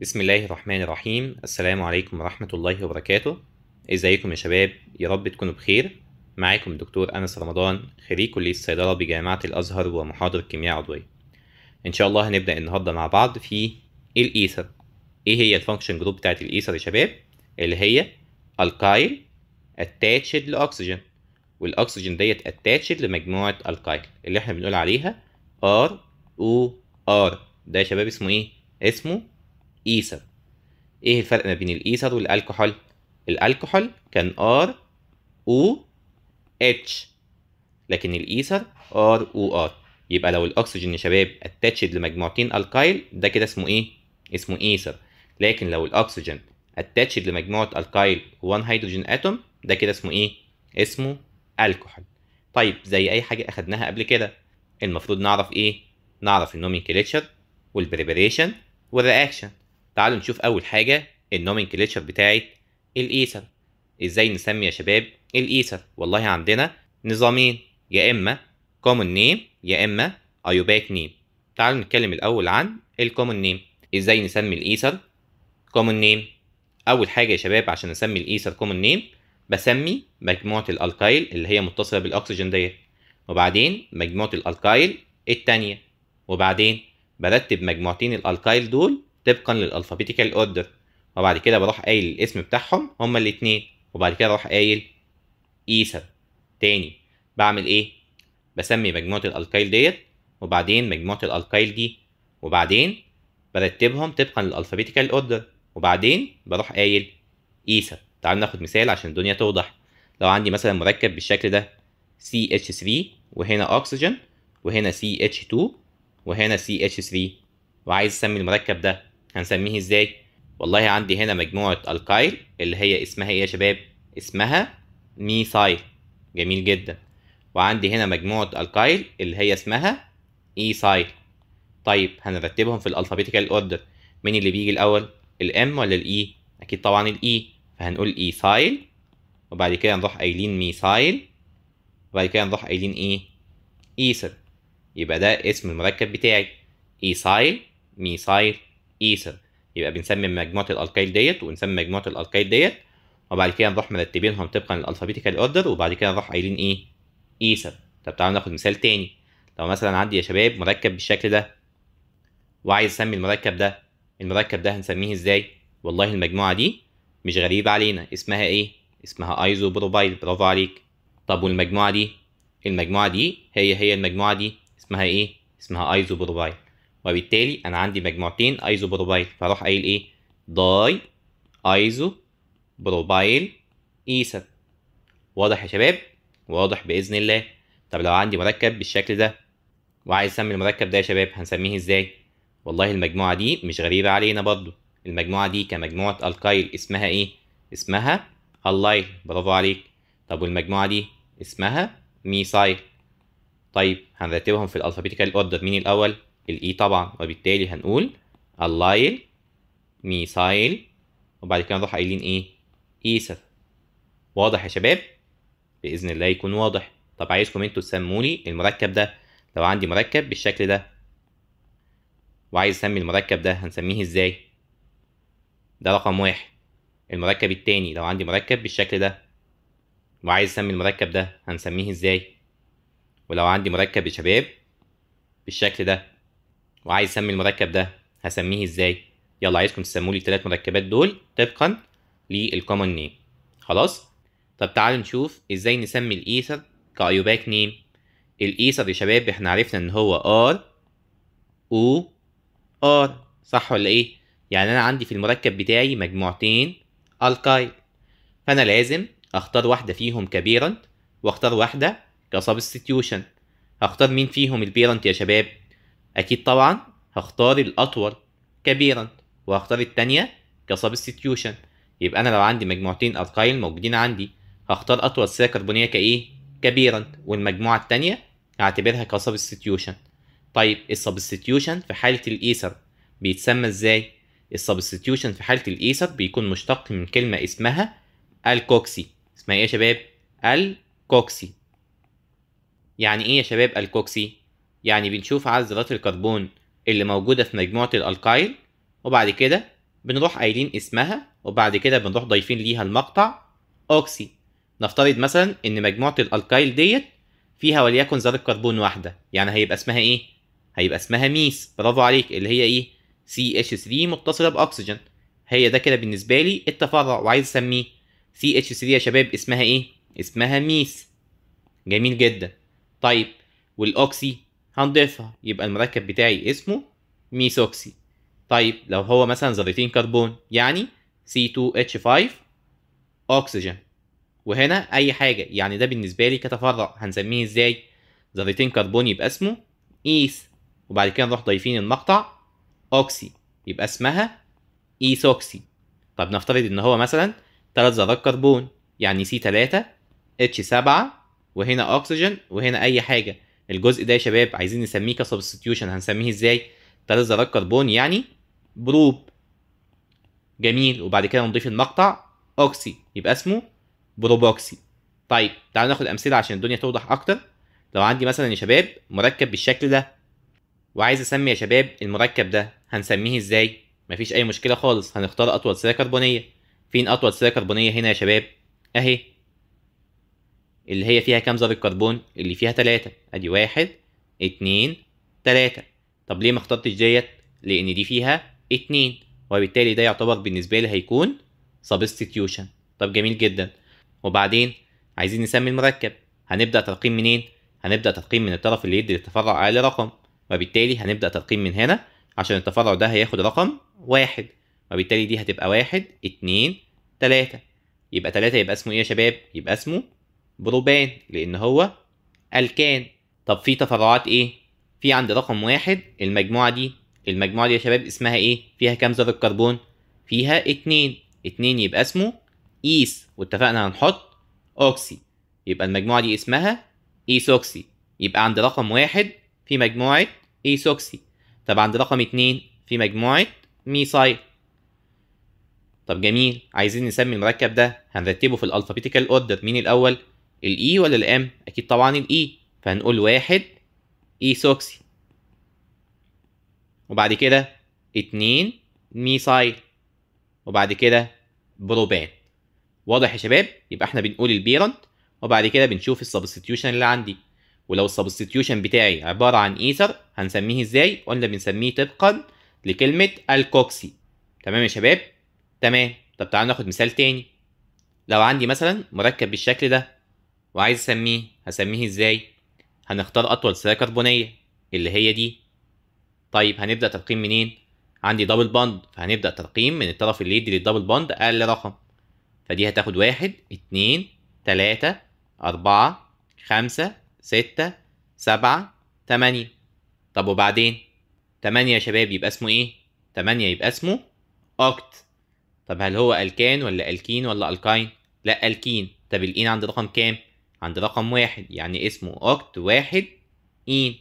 بسم الله الرحمن الرحيم السلام عليكم ورحمة الله وبركاته ازيكم يا شباب يا رب تكونوا بخير معاكم الدكتور أنس رمضان خريج كلية الصيدلة بجامعة الأزهر ومحاضر كيمياء عضوية إن شاء الله هنبدأ النهاردة مع بعض في الإيثر إيه هي الفانكشن جروب بتاعة الإيثر يا شباب اللي هي الكايل اتاتشد لأكسجين والأكسجين ديت اتاتشد لمجموعة الكايل اللي احنا بنقول عليها ار او ار ده يا شباب اسمه إيه؟ اسمه ايثر ايه الفرق ما بين الايثر والالكحول الالكحول كان ار او اتش لكن الايثر ار او ار يبقى لو الاكسجين يا شباب اتاتشد لمجموعتين الكايل ده كده اسمه ايه اسمه ايثر لكن لو الاكسجين اتاتشد لمجموعه الكايل وان هيدروجين اتوم ده كده اسمه ايه اسمه الكحول طيب زي اي حاجه اخدناها قبل كده المفروض نعرف ايه نعرف النومينكليتشر والبريبريشن والرياكشن تعالوا نشوف اول حاجه النومنكليتشر بتاعه الايثر ازاي نسمي يا شباب الايثر والله عندنا نظامين يا اما كومون نيم يا اما ايوباك نيم تعالوا نتكلم الاول عن الكومون نيم ازاي نسمي الايثر كومون نيم اول حاجه يا شباب عشان اسمي الايثر كومون نيم بسمي مجموعه الالكايل اللي هي متصله بالاكسجين ديت وبعدين مجموعه الالكايل التانية وبعدين برتب مجموعتين الالكايل دول طبقا للالفابيتيكال اوردر وبعد كده بروح قايل الاسم بتاعهم هما الاتنين وبعد كده اروح قايل ايثر تاني بعمل ايه بسمي مجموعه الالكايل ديت وبعدين مجموعه الالكايل دي وبعدين برتبهم طبقا للالفابيتيكال اوردر وبعدين بروح قايل ايثر تعالوا ناخد مثال عشان الدنيا توضح لو عندي مثلا مركب بالشكل ده CH3 وهنا اكسجين وهنا CH2 وهنا CH3 وعايز اسمي المركب ده هنسميه ازاي والله عندي هنا مجموعه الكايل اللي هي اسمها ايه يا شباب اسمها ميثايل جميل جدا وعندي هنا مجموعه الكايل اللي هي اسمها ايثايل طيب هنرتبهم في الالفابيتيكال اوردر مين اللي بيجي الاول الام ولا الاي e؟ اكيد طبعا الاي e. فهنقول ايثايل وبعد كده نروح قايلين ميثايل وبعد كده نروح قايلين ايه ايثر يبقى ده اسم المركب بتاعي ايثايل ميثايل ايثر يبقى بنسمي مجموعه الالكايل ديت ونسمي مجموعه الالكايل ديت وبعد كده نروح مرتبينهم طبقا للالفابيتيكال اوردر وبعد كده نروح قايلين ايه ايثر طب تعالوا ناخد مثال تاني لو مثلا عندي يا شباب مركب بالشكل ده وعايز اسمي المركب ده المركب ده هنسميه ازاي والله المجموعه دي مش غريبه علينا اسمها ايه اسمها ايزو بروبايل برافو عليك طب والمجموعه دي المجموعه دي هي هي المجموعه دي اسمها ايه اسمها ايزو بروبايل وبالتالي انا عندي مجموعتين ايزو بروبايل فاروح قايل ايه داي ايزو بروبايل ايثر واضح يا شباب واضح باذن الله طب لو عندي مركب بالشكل ده وعايز اسمي المركب ده يا شباب هنسميه ازاي والله المجموعه دي مش غريبه علينا برضو المجموعه دي كمجموعه الكايل اسمها ايه اسمها اللايل برافو عليك طب والمجموعه دي اسمها ميسايل طيب هنرتبهم في الالفابيتيكال اوردر مين الاول الاي e طبعا وبالتالي هنقول اللايل ميثايل وبعد كده نروح قايلين ايه ايثر واضح يا شباب باذن الله يكون واضح طب عايزكم انتوا تسموا لي المركب ده لو عندي مركب بالشكل ده وعايز اسمي المركب ده هنسميه ازاي ده رقم واحد المركب التاني لو عندي مركب بالشكل ده وعايز اسمي المركب ده هنسميه ازاي ولو عندي مركب يا شباب بالشكل ده وعايز اسمي المركب ده هسميه ازاي يلا عايزكم تسموا لي الثلاث مركبات دول طبقا للكومن نيم خلاص طب تعالوا نشوف ازاي نسمي الايثر كايوباك نيم الايثر يا شباب احنا عرفنا ان هو ار او ار صح ولا ايه يعني انا عندي في المركب بتاعي مجموعتين الكاي فانا لازم اختار واحده فيهم كبيرنت واختار واحده كسبستيوشن هختار مين فيهم البيرنت يا شباب اكيد طبعا هختار الاطول كبيرا وهختار التانية كسبستيتيوشن يبقى انا لو عندي مجموعتين ألكايل موجودين عندي هختار اطول سيره كربونيه كايه كبيرا والمجموعه التانية هعتبرها كسبستيتيوشن طيب السبستيتيوشن في حاله الايثر بيتسمى ازاي السبستيتيوشن في حاله الايثر بيكون مشتق من كلمه اسمها الكوكسي اسمها ايه يا شباب الكوكسي يعني ايه يا شباب الكوكسي يعني بنشوف عزلات الكربون اللي موجودة في مجموعة الألكايل وبعد كده بنروح قايلين اسمها وبعد كده بنروح ضايفين ليها المقطع أوكسي نفترض مثلا إن مجموعة الألكايل ديت فيها وليكن ذرة كربون واحدة يعني هيبقى اسمها إيه؟ هيبقى اسمها ميس برافو عليك اللي هي إيه؟ CH3 متصلة بأكسجين هي ده كده بالنسبة لي التفرع وعايز أسميه CH3 يا شباب اسمها إيه؟ اسمها ميس جميل جدا طيب والأوكسي هنضيفها يبقى المركب بتاعي اسمه ميثوكسي طيب لو هو مثلا ذرتين كربون يعني C2H5 أكسجين وهنا أي حاجة يعني ده بالنسبة لي كتفرع هنسميه إزاي؟ ذرتين كربون يبقى اسمه إيث وبعد كده نروح ضايفين المقطع أوكسي يبقى اسمها إيثوكسي طب نفترض إن هو مثلا ثلاث ذرات كربون يعني C3 H7 وهنا أكسجين وهنا أي حاجة الجزء ده يا شباب عايزين نسميه كسبستيوشن هنسميه ازاي ثلاث ذرات كربون يعني بروب جميل وبعد كده نضيف المقطع اوكسي يبقى اسمه بروبوكسي طيب تعالوا ناخد امثله عشان الدنيا توضح اكتر لو عندي مثلا يا شباب مركب بالشكل ده وعايز اسمي يا شباب المركب ده هنسميه ازاي مفيش اي مشكله خالص هنختار اطول سله كربونيه فين اطول سله كربونيه هنا يا شباب اهي اللي هي فيها كام ذره كربون اللي فيها تلاتة ادي واحد اتنين تلاتة طب ليه ما اخترتش ديت لان دي فيها اتنين وبالتالي ده يعتبر بالنسبه لي هيكون سبستيتيوشن طب جميل جدا وبعدين عايزين نسمي المركب هنبدا ترقيم منين هنبدا ترقيم من الطرف اللي يدي للتفرع اقل رقم وبالتالي هنبدا ترقيم من هنا عشان التفرع ده هياخد رقم واحد وبالتالي دي هتبقى واحد اتنين تلاتة يبقى تلاتة يبقى اسمه ايه يا شباب يبقى اسمه بروبان لان هو الكان طب في تفرعات ايه في عند رقم واحد المجموعه دي المجموعه دي يا شباب اسمها ايه فيها كام ذره كربون فيها اتنين اتنين يبقى اسمه ايس واتفقنا هنحط اوكسي يبقى المجموعه دي اسمها ايس اوكسي يبقى عند رقم واحد في مجموعه ايس اوكسي طب عند رقم اتنين في مجموعه ميسايل طب جميل عايزين نسمي المركب ده هنرتبه في الالفابيتيكال اوردر مين الاول الاي e ولا الام اكيد طبعا الاي e. فهنقول واحد ايثوكسي e وبعد كده اتنين ميثايل وبعد كده بروبان واضح يا شباب يبقى احنا بنقول البيرنت وبعد كده بنشوف السبستيوشن اللي عندي ولو السبستيوشن بتاعي عباره عن ايثر هنسميه ازاي قلنا بنسميه طبقا لكلمه الكوكسي تمام يا شباب تمام طب تعالوا ناخد مثال تاني لو عندي مثلا مركب بالشكل ده وعايز اسميه هسميه ازاي هنختار اطول سلسله كربونيه اللي هي دي طيب هنبدا ترقيم منين عندي دبل بوند فهنبدا ترقيم من الطرف اللي يدي للدبل بوند اقل رقم فدي هتاخد واحد اتنين تلاتة أربعة خمسة ستة سبعة تمانية طب وبعدين تمانية يا شباب يبقى اسمه ايه؟ تمانية يبقى اسمه أكت طب هل هو ألكان ولا ألكين ولا ألكاين؟ لأ ألكين طب الإين عند رقم كام؟ عند رقم واحد يعني اسمه أوكت واحد إين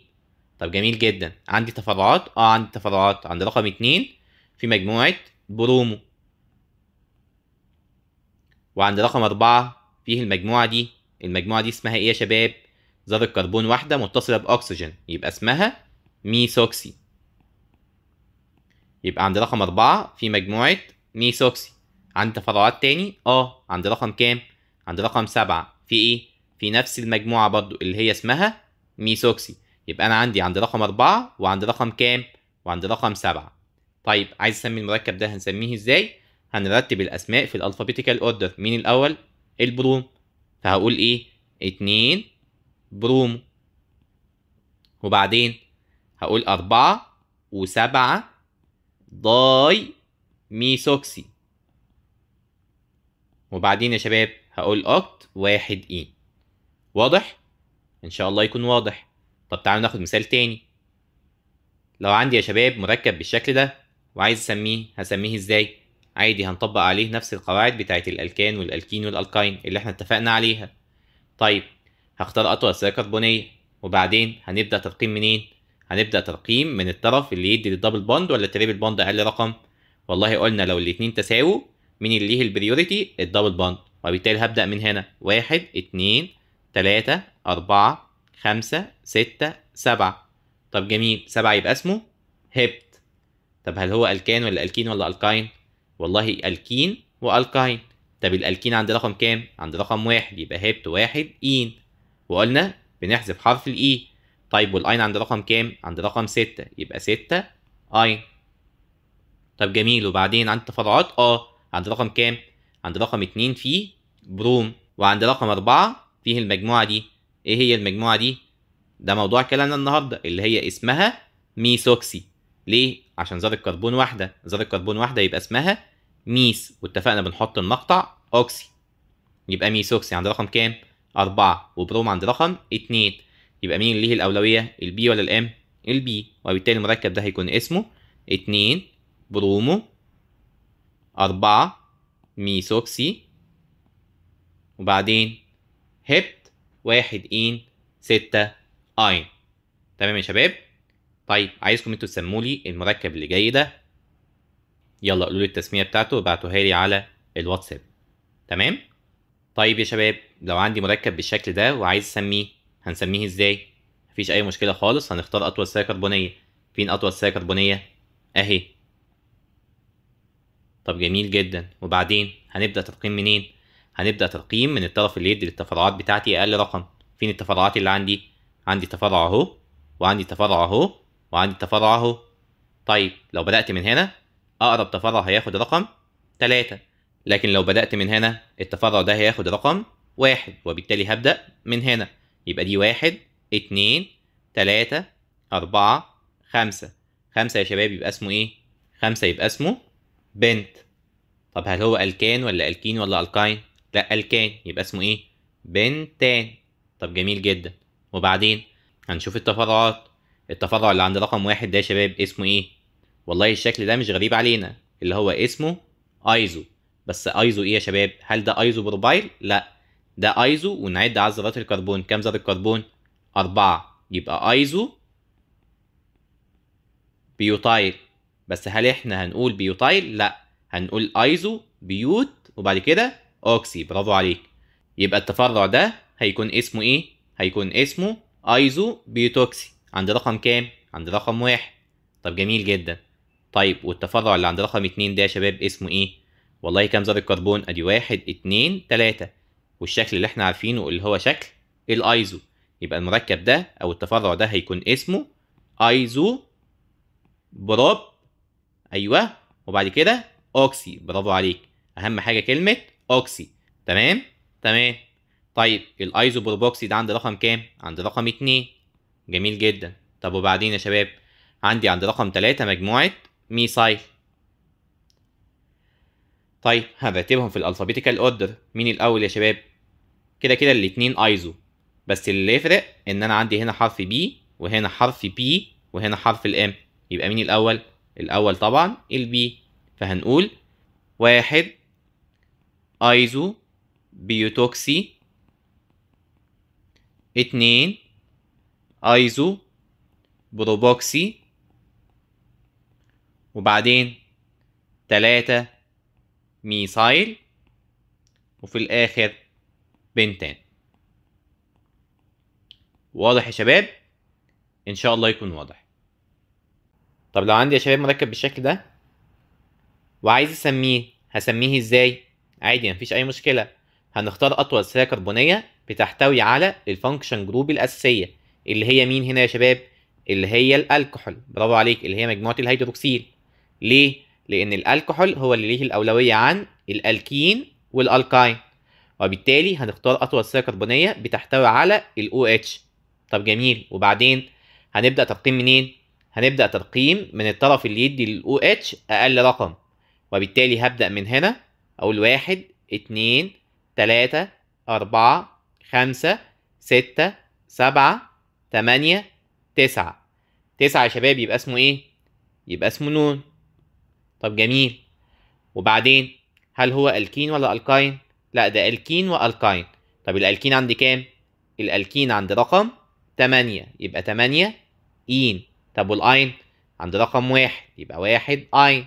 طب جميل جدا عندي تفرعات اه عندي تفرعات عند رقم اتنين في مجموعة برومو وعند رقم أربعة فيه المجموعة دي المجموعة دي اسمها ايه يا شباب؟ ذرة كربون واحدة متصلة بأكسجين يبقى اسمها ميثوكسي يبقى عند رقم أربعة في مجموعة ميثوكسي عند تفرعات تاني اه عند رقم كام؟ عند رقم سبعة في ايه؟ في نفس المجموعه برضو اللي هي اسمها ميثوكسي يبقى انا عندي عند رقم أربعة وعند رقم كام وعند رقم سبعة طيب عايز اسمي المركب ده هنسميه ازاي هنرتب الاسماء في الالفابيتيكال اوردر مين الاول البروم فهقول ايه اتنين بروم وبعدين هقول أربعة وسبعة داي ميثوكسي وبعدين يا شباب هقول أكت واحد إيه واضح ان شاء الله يكون واضح طب تعالوا ناخد مثال تاني لو عندي يا شباب مركب بالشكل ده وعايز اسميه هسميه ازاي عادي هنطبق عليه نفس القواعد بتاعه الالكان والالكين والالكاين اللي احنا اتفقنا عليها طيب هختار اطول سيره كربونيه وبعدين هنبدا ترقيم منين هنبدا ترقيم من الطرف اللي يدي للدبل بوند ولا التريبل بوند اقل رقم والله قلنا لو الاتنين تساووا مين اللي ليه البريوريتي الدبل بوند وبالتالي هبدا من هنا واحد اتنين تلاتة أربعة خمسة ستة سبعة طب جميل سبعة يبقى اسمه هبت طب هل هو الكان ولا الكين ولا الكاين والله الكين والكاين طب الالكين عند رقم كام عند رقم واحد يبقى هبت واحد اين وقلنا بنحذف حرف الاي طيب والاين عند رقم كام عند رقم ستة يبقى ستة اين طب جميل وبعدين عند التفرعات اه عند رقم كام عند رقم اتنين في بروم وعند رقم أربعة فيه المجموعه دي ايه هي المجموعه دي ده موضوع كلامنا النهارده اللي هي اسمها ميثوكسي ليه عشان ذره كربون واحده ذره كربون واحده يبقى اسمها ميس واتفقنا بنحط المقطع اوكسي يبقى ميثوكسي عند رقم كام اربعة وبروم عند رقم اتنين يبقى مين اللي ليه الاولويه البي ولا الام البي وبالتالي المركب ده هيكون اسمه اتنين برومو اربعة ميثوكسي وبعدين هبت واحد إين ستة أين تمام يا شباب طيب عايزكم انتوا تسموا لي المركب اللي جاي ده يلا قولوا لي التسميه بتاعته وابعتوها لي على الواتساب تمام طيب يا شباب لو عندي مركب بالشكل ده وعايز اسميه هنسميه ازاي مفيش اي مشكله خالص هنختار اطول سيره كربونيه فين اطول سيره كربونيه اهي طب جميل جدا وبعدين هنبدا تقييم منين هنبدا ترقيم من الطرف اللي يدي للتفرعات بتاعتي اقل رقم فين التفرعات اللي عندي عندي تفرع اهو وعندي تفرع اهو وعندي تفرع اهو طيب لو بدات من هنا اقرب تفرع هياخد رقم 3 لكن لو بدات من هنا التفرع ده هياخد رقم واحد وبالتالي هبدا من هنا يبقى دي واحد اتنين تلاتة أربعة خمسة خمسة يا شباب يبقى اسمه إيه؟ خمسة يبقى اسمه بنت طب هل هو ألكان ولا ألكين ولا ألكاين؟ لا الكان يبقى اسمه ايه بنتان طب جميل جدا وبعدين هنشوف التفرعات التفرع اللي عند رقم واحد ده يا شباب اسمه ايه والله الشكل ده مش غريب علينا اللي هو اسمه ايزو بس ايزو ايه يا شباب هل ده ايزو بروبايل لا ده ايزو ونعد على ذرات الكربون كام ذره كربون أربعة يبقى ايزو بيوتايل بس هل احنا هنقول بيوتايل لا هنقول ايزو بيوت وبعد كده اوكسي برافو عليك يبقى التفرع ده هيكون اسمه ايه هيكون اسمه ايزو بيوتوكسي عند رقم كام عند رقم واحد طب جميل جدا طيب والتفرع اللي عند رقم اتنين ده يا شباب اسمه ايه والله كام ذره كربون ادي واحد اتنين تلاته والشكل اللي احنا عارفينه اللي هو شكل الايزو يبقى المركب ده او التفرع ده هيكون اسمه ايزو بروب ايوه وبعد كده اوكسي برافو عليك اهم حاجه كلمه اوكسي تمام تمام طيب الايزوبروبوكسي ده عند رقم كام عند رقم 2 جميل جدا طب وبعدين يا شباب عندي عند رقم 3 مجموعه ميسايل طيب هرتبهم في الالفابيتيكال اوردر مين الاول يا شباب كده كده الاتنين ايزو بس اللي يفرق ان انا عندي هنا حرف بي وهنا حرف بي وهنا حرف الام يبقى مين الاول الاول طبعا البي فهنقول واحد ايزو بيوتوكسي اتنين ايزو بروبوكسي وبعدين تلاتة ميسايل وفي الآخر بنتان واضح يا شباب إن شاء الله يكون واضح طب لو عندي يا شباب مركب بالشكل ده وعايز أسميه هسميه إزاي عادي مفيش اي مشكله هنختار اطول سيره كربونيه بتحتوي على الفانكشن جروب الاساسيه اللي هي مين هنا يا شباب اللي هي الالكحول برافو عليك اللي هي مجموعه الهيدروكسيل ليه لان الالكحول هو اللي ليه الاولويه عن الالكين والالكاين وبالتالي هنختار اطول سيره كربونيه بتحتوي على الـ OH طب جميل وبعدين هنبدا ترقيم منين هنبدا ترقيم من الطرف اللي يدي للـ OH اقل رقم وبالتالي هبدا من هنا أقول واحد اتنين تلاتة أربعة خمسة ستة سبعة تمانية تسعة تسعة يا شباب يبقى اسمه ايه؟ يبقى اسمه نون طب جميل وبعدين هل هو الكين ولا الكاين؟ لا ده الكين والكاين طب الالكين عند كام؟ الالكين عند رقم تمانية يبقى تمانية إين طب والأين عند رقم واحد يبقى واحد أين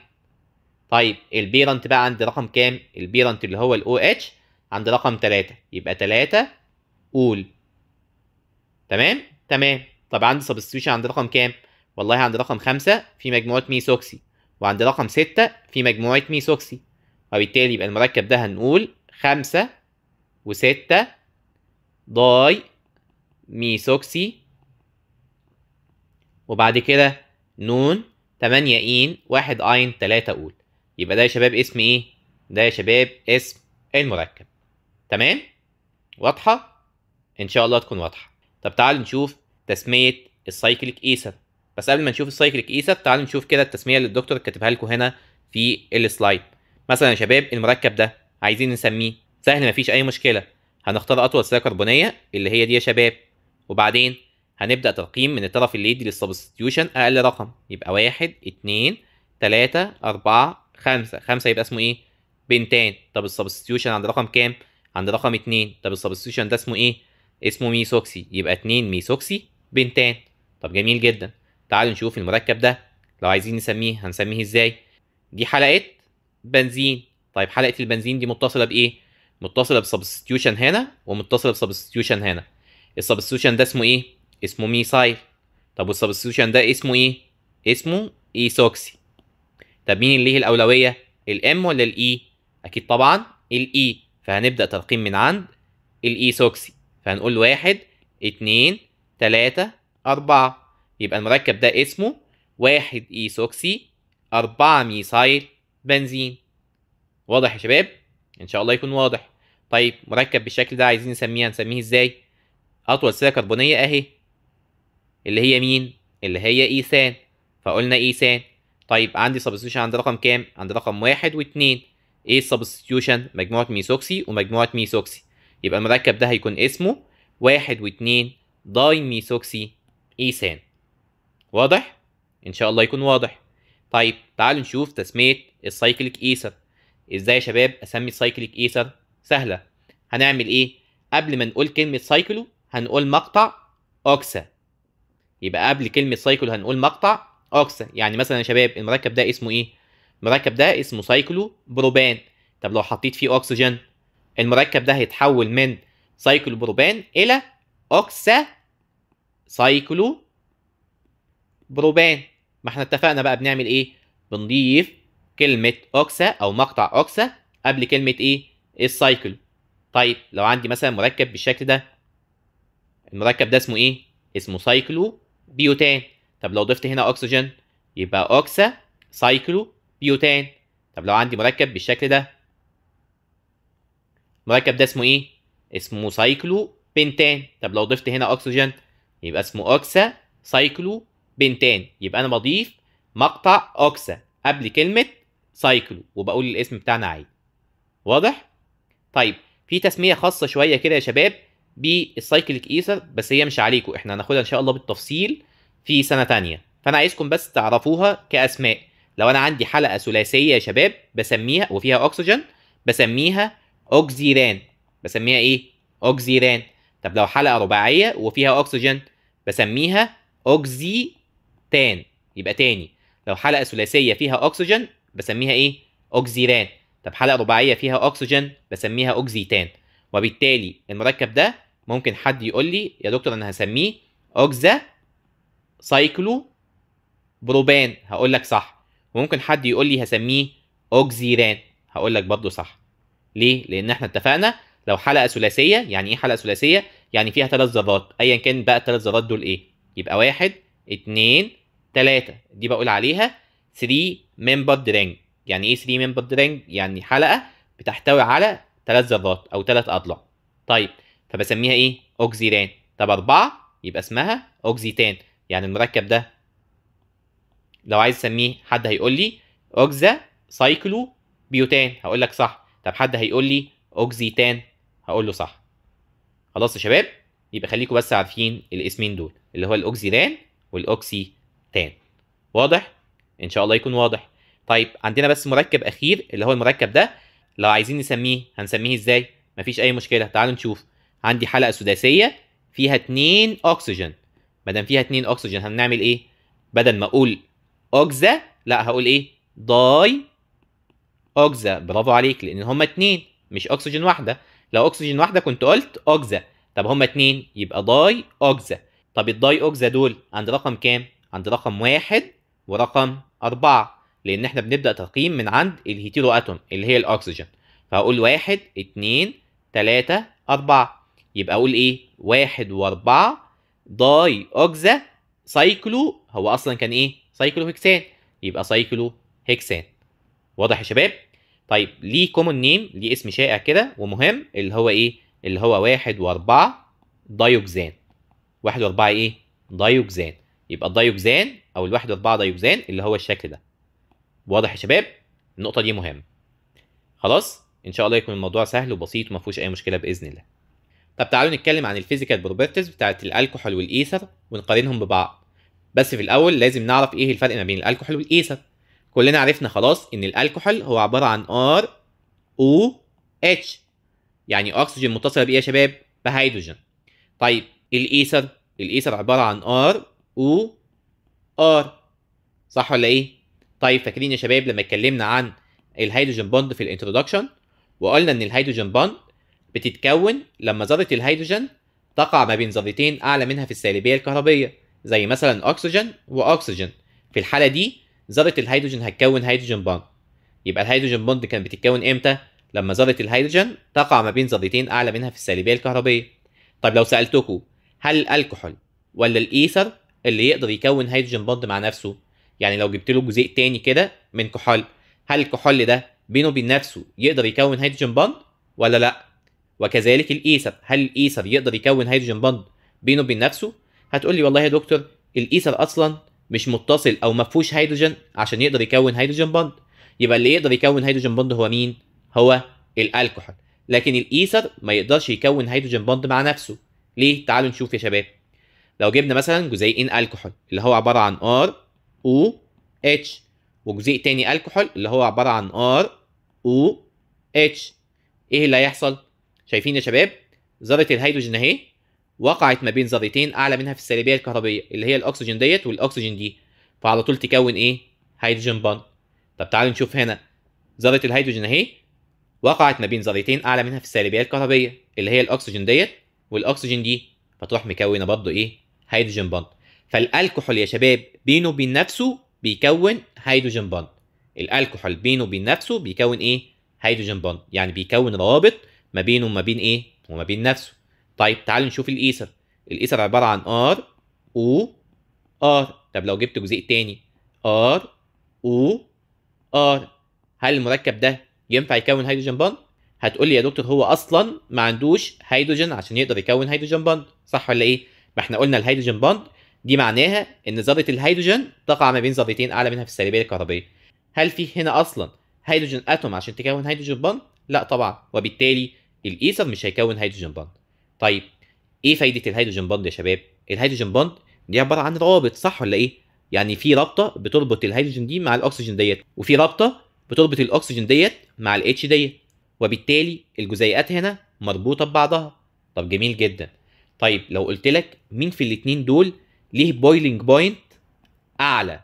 طيب البيرنت بقى عند رقم كام البيرنت اللي هو الاو اتش عند رقم 3 يبقى 3 قول تمام تمام طب عندي سبستيوشن عند رقم كام والله عند رقم 5 في مجموعه ميسوكسي وعند رقم 6 في مجموعه ميسوكسي وبالتالي يبقى المركب ده هنقول 5 و6 داي ميسوكسي وبعد كده نون 8 إين 1 أين 3 أول يبقى ده يا شباب اسم ايه ده يا شباب اسم المركب تمام واضحه ان شاء الله تكون واضحه طب تعال نشوف تسميه السايكليك ايسر بس قبل ما نشوف السايكليك ايسر تعال نشوف كده التسميه اللي الدكتور كاتبها لكم هنا في السلايد مثلا يا شباب المركب ده عايزين نسميه سهل مفيش اي مشكله هنختار اطول سلة كربونيه اللي هي دي يا شباب وبعدين هنبدا ترقيم من الطرف اللي يدي للسبستيوشن اقل رقم يبقى واحد اتنين تلاتة أربعة خمسه خمسه يبقى اسمه ايه؟ بنتان طب السبستيوشن عند رقم كام؟ عند رقم اتنين طب السبستيوشن ده اسمه ايه؟ اسمه ميسوكسي يبقى اتنين ميسوكسي بنتان طب جميل جدا تعالوا نشوف المركب ده لو عايزين نسميه هنسميه ازاي؟ دي حلقه بنزين طيب حلقه البنزين دي متصله بايه؟ متصله بسبستيوشن هنا ومتصله بسبستيوشن هنا السبستيوشن ده اسمه ايه؟ اسمه ميسايل طب والسبستيوشن ده اسمه ايه؟ اسمه ايسوكسي طب مين اللي ليه الاولويه الام ولا الاي e؟ اكيد طبعا الاي e. فهنبدا ترقيم من عند الاي e سوكسي فهنقول واحد اتنين تلاتة أربعة يبقى المركب ده اسمه واحد إيثوكسي أربعة ميسايل بنزين واضح يا شباب؟ إن شاء الله يكون واضح طيب مركب بالشكل ده عايزين نسميه هنسميه إزاي؟ أطول سلة كربونية أهي اللي هي مين؟ اللي هي إيثان فقلنا إيثان طيب عندي سبستيوشن عند رقم كام؟ عند رقم واحد واثنين ايه السبستيوشن؟ مجموعة ميثوكسي ومجموعة ميثوكسي يبقى المركب ده هيكون اسمه واحد واثنين داي ميثوكسي ايسان. واضح؟ ان شاء الله يكون واضح طيب تعالوا نشوف تسمية السايكليك ايثر ازاي يا شباب اسمي السايكليك ايثر؟ سهلة هنعمل ايه؟ قبل ما نقول كلمة سايكلو هنقول مقطع اوكسا يبقى قبل كلمة سايكلو هنقول مقطع اقصى يعني مثلا يا شباب المركب ده اسمه ايه المركب ده اسمه سايكلو بروبان طب لو حطيت فيه اكسجين المركب ده هيتحول من سايكلو بروبان الى اوكسا سايكلو بروبان ما احنا اتفقنا بقى بنعمل ايه بنضيف كلمه اوكسا او مقطع اوكسا قبل كلمه ايه السايكل طيب لو عندي مثلا مركب بالشكل ده المركب ده اسمه ايه اسمه سايكلو بيوتان طب لو ضفت هنا اكسجين يبقى اوكسا سايكلو بيوتان طب لو عندي مركب بالشكل ده المركب ده اسمه ايه اسمه سايكلو بنتان طب لو ضفت هنا اكسجين يبقى اسمه اوكسا سايكلو بنتان يبقى انا بضيف مقطع اوكسا قبل كلمه سايكلو وبقول الاسم بتاعنا عادي واضح طيب في تسميه خاصه شويه كده يا شباب بالسايكليك ايثر بس هي مش عليكم احنا هناخدها ان شاء الله بالتفصيل في سنه تانية فانا عايزكم بس تعرفوها كاسماء لو انا عندي حلقه ثلاثيه يا شباب بسميها وفيها اكسجين بسميها اوكزيران بسميها ايه اوكزيران طب لو حلقه رباعيه وفيها اكسجين بسميها تان يبقى تاني لو حلقه ثلاثيه فيها اكسجين بسميها ايه اوكزيران طب حلقه رباعيه فيها اكسجين بسميها اوكزيتان وبالتالي المركب ده ممكن حد يقول لي يا دكتور انا هسميه اوكزا سايكلو بروبان هقول لك صح وممكن حد يقول لي هسميه اوكزيران هقول لك برضه صح ليه لان احنا اتفقنا لو حلقه ثلاثيه يعني ايه حلقه ثلاثيه يعني فيها ثلاث ذرات ايا كان بقى الثلاث ذرات دول ايه يبقى واحد اتنين تلاتة دي بقول عليها 3 ممبرد رينج يعني ايه 3 ممبرد رينج يعني حلقه بتحتوي على ثلاث ذرات او ثلاث اضلاع طيب فبسميها ايه اوكزيران طب اربعه يبقى اسمها اوكزيتان يعني المركب ده لو عايز اسميه حد هيقول لي اوكزا سايكلو بيوتان هقول لك صح طب حد هيقول لي اوكزيتان هقول له صح خلاص يا شباب يبقى خليكم بس عارفين الاسمين دول اللي هو الاوكزيلان والاوكسيتان واضح ان شاء الله يكون واضح طيب عندنا بس مركب اخير اللي هو المركب ده لو عايزين نسميه هنسميه ازاي مفيش اي مشكله تعالوا نشوف عندي حلقه سداسيه فيها اتنين اكسجين ما دام فيها اتنين اكسجين هنعمل ايه بدل ما اقول اوكزا لا هقول ايه داي اوكزا برافو عليك لان هما اتنين مش اكسجين واحده لو اكسجين واحده كنت قلت اوكزا طب هما اتنين يبقى داي اوكزا طب الداي اوكزا دول عند رقم كام عند رقم واحد ورقم أربعة لأن احنا بنبدأ تقييم من عند الهيترو أتوم اللي هي الأكسجين فهقول واحد اتنين تلاتة أربعة يبقى أقول إيه واحد وأربعة داي اوكزا سايكلو هو اصلا كان ايه سايكلو هكسان يبقى سايكلو هكسان واضح يا شباب طيب ليه كومون نيم ليه اسم شائع كده ومهم اللي هو ايه اللي هو واحد واربعة دايوكزان واحد واربعة ايه دايوكزان يبقى الدايوكزان او الواحد واربعة دايوكزان اللي هو الشكل ده واضح يا شباب النقطة دي مهمة خلاص ان شاء الله يكون الموضوع سهل وبسيط وما فيهوش اي مشكلة باذن الله طب تعالوا نتكلم عن الفيزيكال بروبرتيز بتاعت الالكحول والايثر ونقارنهم ببعض بس في الاول لازم نعرف ايه الفرق ما بين الالكحول والايثر كلنا عرفنا خلاص ان الالكحول هو عباره عن ار او اتش يعني اكسجين متصله بايه يا شباب بهيدروجين طيب الايثر الايثر عباره عن ار او ار صح ولا ايه طيب فاكرين يا شباب لما اتكلمنا عن الهيدروجين بوند في الانترودكشن وقلنا ان الهيدروجين بوند بتتكون لما ذرة الهيدروجين تقع ما بين ذرتين أعلى منها في السالبية الكهربية زي مثلا أكسجين وأكسجين في الحالة دي ذرة الهيدروجين هتكون هيدروجين بوند يبقى الهيدروجين بوند كانت بتتكون إمتى؟ لما ذرة الهيدروجين تقع ما بين ذرتين أعلى منها في السالبية الكهربية طيب لو سألتكم هل الكحول ولا الإيثر اللي يقدر يكون هيدروجين بوند مع نفسه يعني لو جبت له جزيء تاني كده من كحول هل الكحول ده بينه وبين نفسه يقدر يكون هيدروجين بوند ولا لا وكذلك الايثر هل الايثر يقدر يكون هيدروجين بوند بينه وبين نفسه هتقول لي والله يا دكتور الايثر اصلا مش متصل او ما فيهوش هيدروجين عشان يقدر يكون هيدروجين بوند يبقى اللي يقدر يكون هيدروجين بوند هو مين هو الالكحول لكن الايثر ما يقدرش يكون هيدروجين بوند مع نفسه ليه تعالوا نشوف يا شباب لو جبنا مثلا جزيئين الكحول اللي هو عباره عن ار او اتش وجزيء تاني الكحول اللي هو عباره عن ار او اتش ايه اللي هيحصل شايفين يا شباب ذره الهيدروجين اهي وقعت ما بين ذرتين اعلى منها في السالبيه الكهربيه اللي هي الاكسجين ديت والاكسجين دي فعلى طول تكون ايه هيدروجين بان طب تعالوا نشوف هنا ذره الهيدروجين اهي وقعت ما بين ذرتين اعلى منها في السالبيه الكهربيه اللي هي الاكسجين ديت والاكسجين دي فتروح مكونه برضه ايه هيدروجين بان فالالكحول يا شباب بينه وبين نفسه بيكون هيدروجين بان الالكحول بينه وبين نفسه بيكون ايه هيدروجين بان يعني بيكون روابط ما بينه وما بين ايه وما بين نفسه طيب تعالوا نشوف الايثر الايثر عباره عن ار او ار طب لو جبت جزيء تاني ار او ار هل المركب ده ينفع يكون هيدروجين بوند هتقول لي يا دكتور هو اصلا ما عندوش هيدروجين عشان يقدر يكون هيدروجين بوند صح ولا ايه ما احنا قلنا الهيدروجين بوند دي معناها ان ذره الهيدروجين تقع ما بين ذرتين اعلى منها في السالبيه الكهربيه هل في هنا اصلا هيدروجين اتوم عشان تكون هيدروجين بوند لا طبعا وبالتالي الايثر مش هيكون هيدروجين بوند طيب ايه فايده الهيدروجين بوند يا شباب الهيدروجين بوند دي عباره عن روابط صح ولا ايه يعني في رابطه بتربط الهيدروجين دي مع الاكسجين ديت وفي رابطه بتربط الاكسجين ديت مع الاتش ديت وبالتالي الجزيئات هنا مربوطه ببعضها طب جميل جدا طيب لو قلت لك مين في الاثنين دول ليه بويلنج بوينت اعلى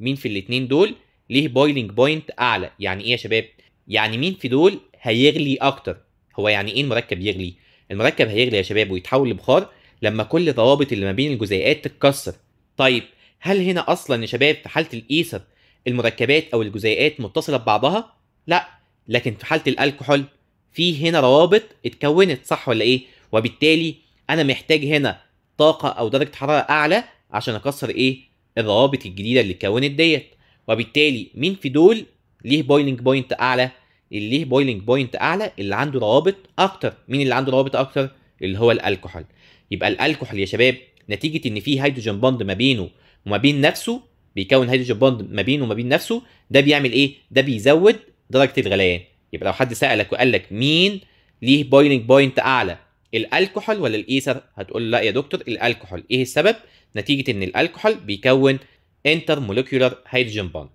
مين في الاثنين دول ليه بويلنج بوينت اعلى يعني ايه يا شباب يعني مين في دول هيغلي اكتر هو يعني ايه المركب يغلي المركب هيغلي يا شباب ويتحول لبخار لما كل الروابط اللي ما بين الجزيئات تتكسر طيب هل هنا اصلا يا شباب في حاله الايثر المركبات او الجزيئات متصله ببعضها لا لكن في حاله الالكحول في هنا روابط اتكونت صح ولا ايه وبالتالي انا محتاج هنا طاقه او درجه حراره اعلى عشان اكسر ايه الروابط الجديده اللي اتكونت ديت وبالتالي مين في دول ليه بويلنج بوينت اعلى اللي ليه بويلنج بوينت اعلى اللي عنده روابط اكتر مين اللي عنده روابط اكتر اللي هو الالكحول يبقى الالكحول يا شباب نتيجه ان في هيدروجين بوند ما بينه وما بين نفسه بيكون هيدروجين بوند ما بينه وما بين نفسه ده بيعمل ايه ده بيزود درجه الغليان يبقى لو حد سالك وقال لك مين ليه بويلنج بوينت اعلى الالكحول ولا الايثر هتقول لا يا دكتور الالكحول ايه السبب نتيجه ان الالكحول بيكون انتر مولكيولار هيدروجين بوند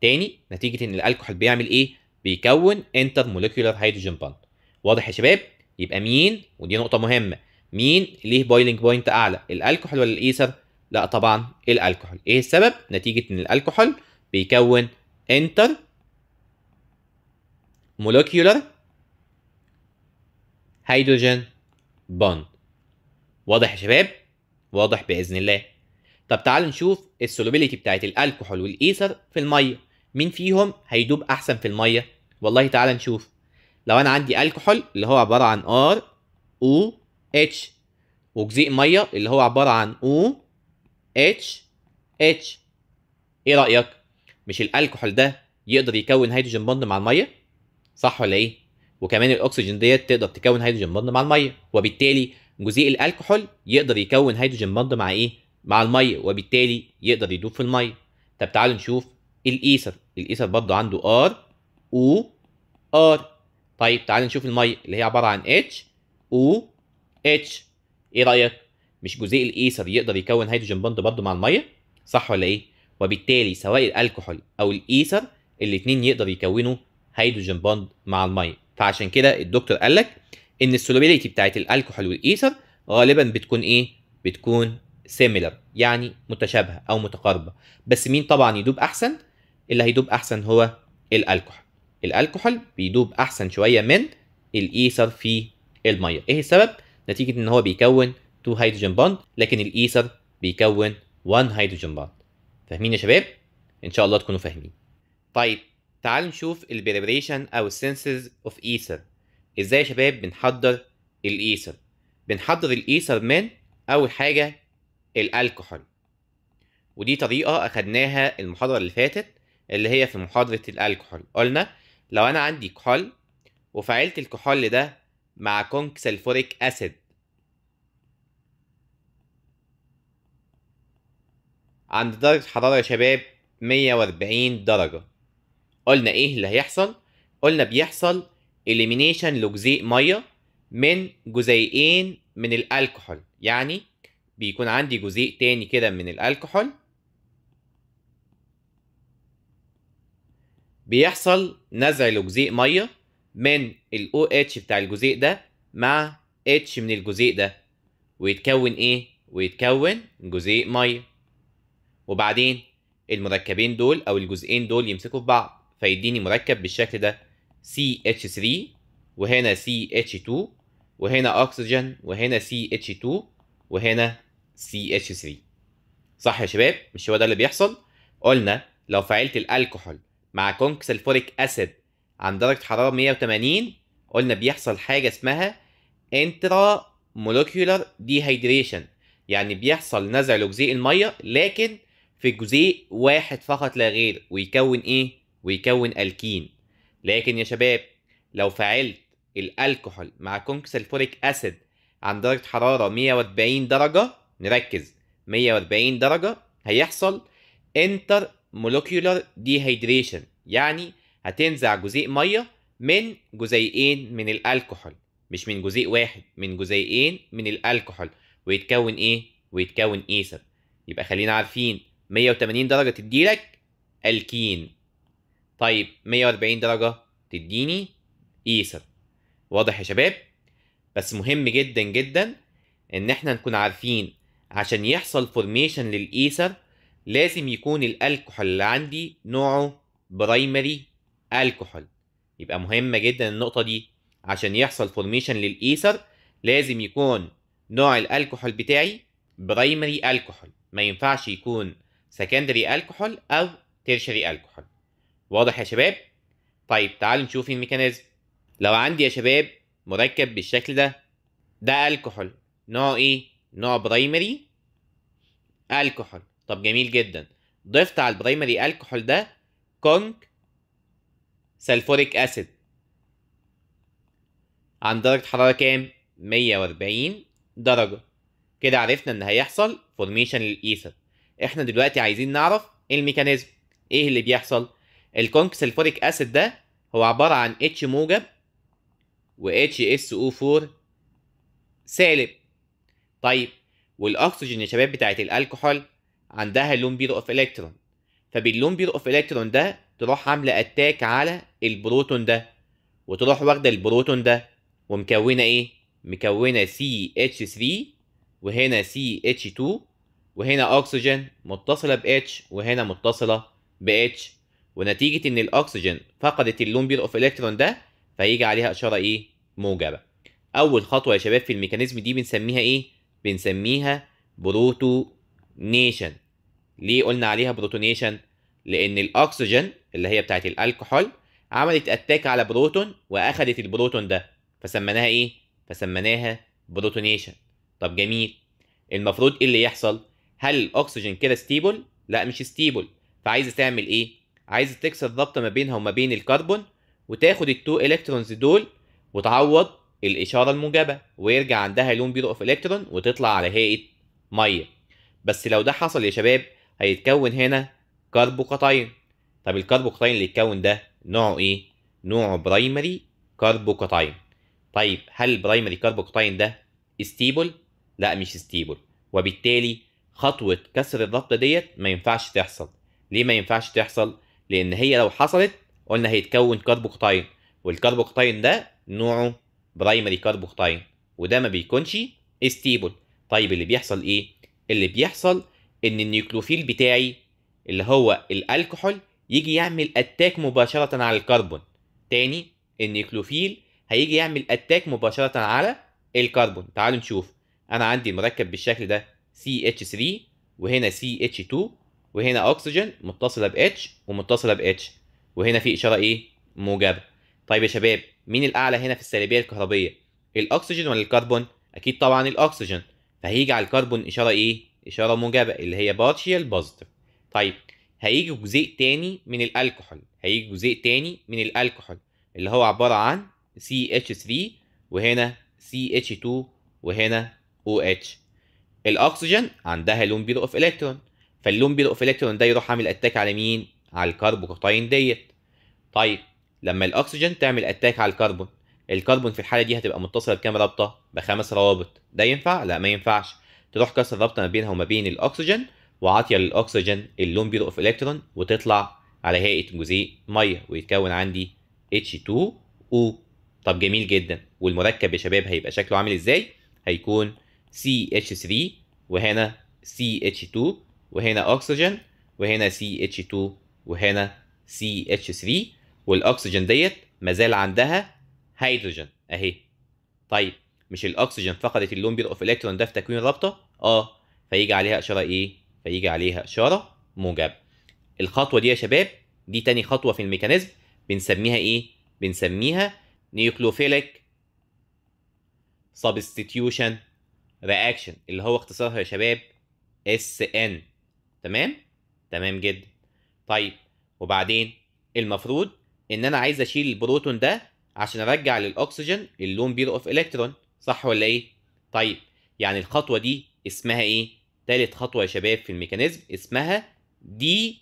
تاني نتيجه ان الالكحول بيعمل ايه بيكون انتر موليكيولار هيدروجين باند واضح يا شباب يبقى مين ودي نقطه مهمه مين ليه بويلنج بوينت اعلى الالكحول ولا الايثر لا طبعا الالكحول ايه السبب نتيجه ان الالكحول بيكون انتر موليكيولار هيدروجين بوند واضح يا شباب واضح باذن الله طب تعالوا نشوف السولوبيليتي بتاعت الالكحول والايثر في الميه مين فيهم هيدوب احسن في الميه والله تعالى نشوف لو انا عندي الكحول اللي هو عباره عن ار او اتش وجزيء ميه اللي هو عباره عن او اتش اتش ايه رايك مش الالكحول ده يقدر يكون هيدروجين بوند مع الميه صح ولا ايه وكمان الاكسجين ديت تقدر تكون هيدروجين بوند مع الميه وبالتالي جزيء الالكحول يقدر يكون هيدروجين بوند مع ايه مع الميه وبالتالي يقدر يدوب في الميه طب تعالوا نشوف الايثر الايثر برضه عنده ار او R طيب تعال نشوف الميه اللي هي عباره عن H O H ايه رايك مش جزيء الايثر يقدر يكون هيدروجين بوند برضه مع الميه صح ولا ايه وبالتالي سواء الكحول او الايثر الاثنين يقدر يكونوا هيدروجين بوند مع الميه فعشان كده الدكتور قال لك ان السولوبيليتي بتاعت الالكحول والايثر غالبا بتكون ايه بتكون سيميلر يعني متشابهه او متقاربه بس مين طبعا يدوب احسن اللي هيدوب احسن هو الالكحول الالكحول بيدوب احسن شويه من الايثر في الميه ايه السبب نتيجه ان هو بيكون 2 هيدروجين بوند لكن الايثر بيكون 1 هيدروجين بوند فاهمين يا شباب ان شاء الله تكونوا فاهمين طيب تعالوا نشوف البريبريشن او السنسز اوف ايثر ازاي يا شباب بنحضر الايثر بنحضر الايثر من اول حاجه الالكحول ودي طريقه اخدناها المحاضره اللي فاتت اللي هي في محاضره الالكحول قلنا لو انا عندي كحول وفعلت الكحول ده مع كونك سلفوريك اسيد عند درجة حرارة يا شباب 140 درجة قلنا ايه اللي هيحصل؟ قلنا بيحصل إليمينيشن لجزيء مية من جزيئين من الالكحول يعني بيكون عندي جزيء تاني كده من الالكحول بيحصل نزع لجزيء ميه من ال OH بتاع الجزيء ده مع H من الجزيء ده ويتكون ايه؟ ويتكون جزيء ميه وبعدين المركبين دول او الجزئين دول يمسكوا في بعض فيديني مركب بالشكل ده CH3 وهنا CH2 وهنا اكسجين وهنا CH2 وهنا CH3 صح يا شباب مش هو ده اللي بيحصل قلنا لو فعلت الالكحول مع كونك سلفوريك اسيد عند درجه حراره 180 قلنا بيحصل حاجه اسمها انترا مولوكيولار ديهايدريشن يعني بيحصل نزع لجزيء الميه لكن في جزيء واحد فقط لا غير ويكون ايه ويكون الكين لكن يا شباب لو فعلت الالكحول مع كونك سلفوريك اسيد عند درجه حراره 140 درجه نركز 140 درجه هيحصل انتر molecular dehydration يعني هتنزع جزيء ميه من جزيئين من الالكحول مش من جزيء واحد من جزيئين من الالكحول ويتكون ايه ويتكون ايثر يبقى خلينا عارفين 180 درجه تديلك الكين طيب 140 درجه تديني ايثر واضح يا شباب بس مهم جدا جدا ان احنا نكون عارفين عشان يحصل فورميشن للايثر لازم يكون الالكحول اللي عندي نوعه برايمري الكحول يبقى مهمه جدا النقطه دي عشان يحصل فورميشن للايثر لازم يكون نوع الالكحول بتاعي برايمري الكحول ما ينفعش يكون سكندري الكحول او تيرشري الكحول واضح يا شباب طيب تعالوا نشوف الميكانيزم لو عندي يا شباب مركب بالشكل ده ده الكحول نوع ايه نوع برايمري الكحول طب جميل جدا ضفت على البرايمري الكحول ده كونج سلفوريك اسيد عند درجة حرارة كام؟ 140 درجة كده عرفنا ان هيحصل فورميشن للايثر احنا دلوقتي عايزين نعرف ايه الميكانيزم ايه اللي بيحصل الكونك سلفوريك اسيد ده هو عبارة عن اتش موجب و اتش اس او 4 سالب طيب والاكسجين يا شباب بتاعت الالكحول عندها لون بير اوف الكترون فباللون بير اوف الكترون ده تروح عامله اتاك على البروتون ده وتروح واخده البروتون ده ومكونه ايه مكونه CH3 وهنا CH2 وهنا اكسجين متصله باتش وهنا متصله باتش ونتيجه ان الاكسجين فقدت اللون بير اوف الكترون ده فيجي عليها اشاره ايه موجبه اول خطوه يا شباب في الميكانيزم دي بنسميها ايه بنسميها بروتو نيشن ليه قلنا عليها بروتونيشن لان الاكسجين اللي هي بتاعت الكحول عملت اتاك على بروتون واخدت البروتون ده فسميناها ايه فسميناها بروتونيشن طب جميل المفروض ايه اللي يحصل هل الاكسجين كده ستيبل لا مش ستيبل فعايز تعمل ايه عايز تكسر الرابطه ما بينها وما بين الكربون وتاخد التو الكترونز دول وتعوض الاشاره الموجبه ويرجع عندها لون بيرو اوف الكترون وتطلع على هيئه ميه بس لو ده حصل يا شباب هيتكون هنا كربوكاتاين طب الكربوكاتاين اللي يتكون ده نوعه ايه نوعه برايمري كربوكاتاين طيب هل البرايمري كربوكاتاين ده ستيبل لا مش ستيبل وبالتالي خطوه كسر الرابطه ديت ما ينفعش تحصل ليه ما ينفعش تحصل لان هي لو حصلت قلنا هيتكون كربوكاتاين والكربوكاتاين ده نوعه برايمري كربوكاتاين وده ما بيكونش ستيبل طيب اللي بيحصل ايه اللي بيحصل ان النيوكلوفيل بتاعي اللي هو الالكحول يجي يعمل اتاك مباشره على الكربون تاني النيوكلوفيل هيجي يعمل اتاك مباشره على الكربون تعالوا نشوف انا عندي المركب بالشكل ده CH3 وهنا CH2 وهنا اكسجين متصله ب H ومتصله ب H وهنا في اشاره ايه موجبه طيب يا شباب مين الاعلى هنا في السالبيه الكهربيه الاكسجين ولا الكربون اكيد طبعا الاكسجين فهيجي على الكربون اشاره ايه اشاره موجبه اللي هي بارشيال بوزيتيف طيب هيجي جزء تاني من الالكحول هيجي جزء تاني من الالكحول اللي هو عباره عن CH3 وهنا CH2 وهنا OH الاكسجين عندها لون بير اوف الكترون فاللون بير اوف الكترون ده يروح عامل اتاك على مين على الكربوكوتاين ديت طيب لما الاكسجين تعمل اتاك على الكربون الكربون في الحاله دي هتبقى متصله بكام رابطه بخمس روابط ده ينفع لا ما ينفعش تروح كسر رابطه ما بينها وما بين الاكسجين وعاطيه للاكسجين اللون بير اوف الكترون وتطلع على هيئه جزيء ميه ويتكون عندي H2O طب جميل جدا والمركب يا شباب هيبقى شكله عامل ازاي هيكون CH3 وهنا CH2 وهنا اكسجين وهنا CH2 وهنا CH3 والاكسجين ديت مازال عندها هيدروجين اهي طيب مش الاكسجين فقدت اللون بير اوف الكترون ده في تكوين رابطه اه فيجي عليها اشاره ايه فيجي عليها اشاره موجبه الخطوه دي يا شباب دي تاني خطوه في الميكانيزم بنسميها ايه بنسميها نيوكلوفيليك سبستيتيوشن رياكشن اللي هو اختصارها يا شباب اس ان تمام تمام جدا طيب وبعدين المفروض ان انا عايز اشيل البروتون ده عشان ارجع للاكسجين اللون بير اوف الكترون صح ولا ايه طيب يعني الخطوه دي اسمها ايه تالت خطوه يا شباب في الميكانيزم اسمها دي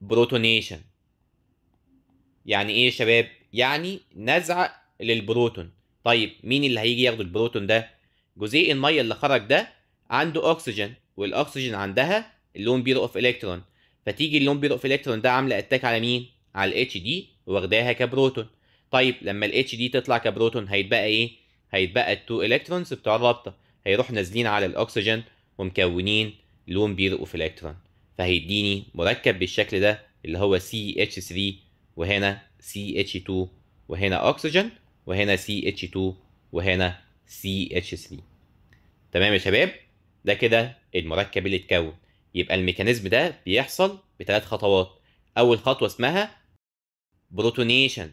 بروتونيشن يعني ايه يا شباب يعني نزع للبروتون طيب مين اللي هيجي ياخد البروتون ده جزيء الميه اللي خرج ده عنده اكسجين والاكسجين عندها اللون بير اوف الكترون فتيجي اللون بير اوف الكترون ده عامله اتاك على مين على الاتش دي واخداها كبروتون طيب لما ال H دي تطلع كبروتون هيتبقى ايه هيتبقى التو الكترونز بتوع الرابطه هيروحوا نازلين على الاكسجين ومكونين لون بير في الكترون فهيديني مركب بالشكل ده اللي هو CH3 وهنا CH2 وهنا اكسجين وهنا CH2 وهنا CH3 تمام يا شباب ده كده المركب اللي اتكون يبقى الميكانيزم ده بيحصل بثلاث خطوات اول خطوه اسمها بروتونيشن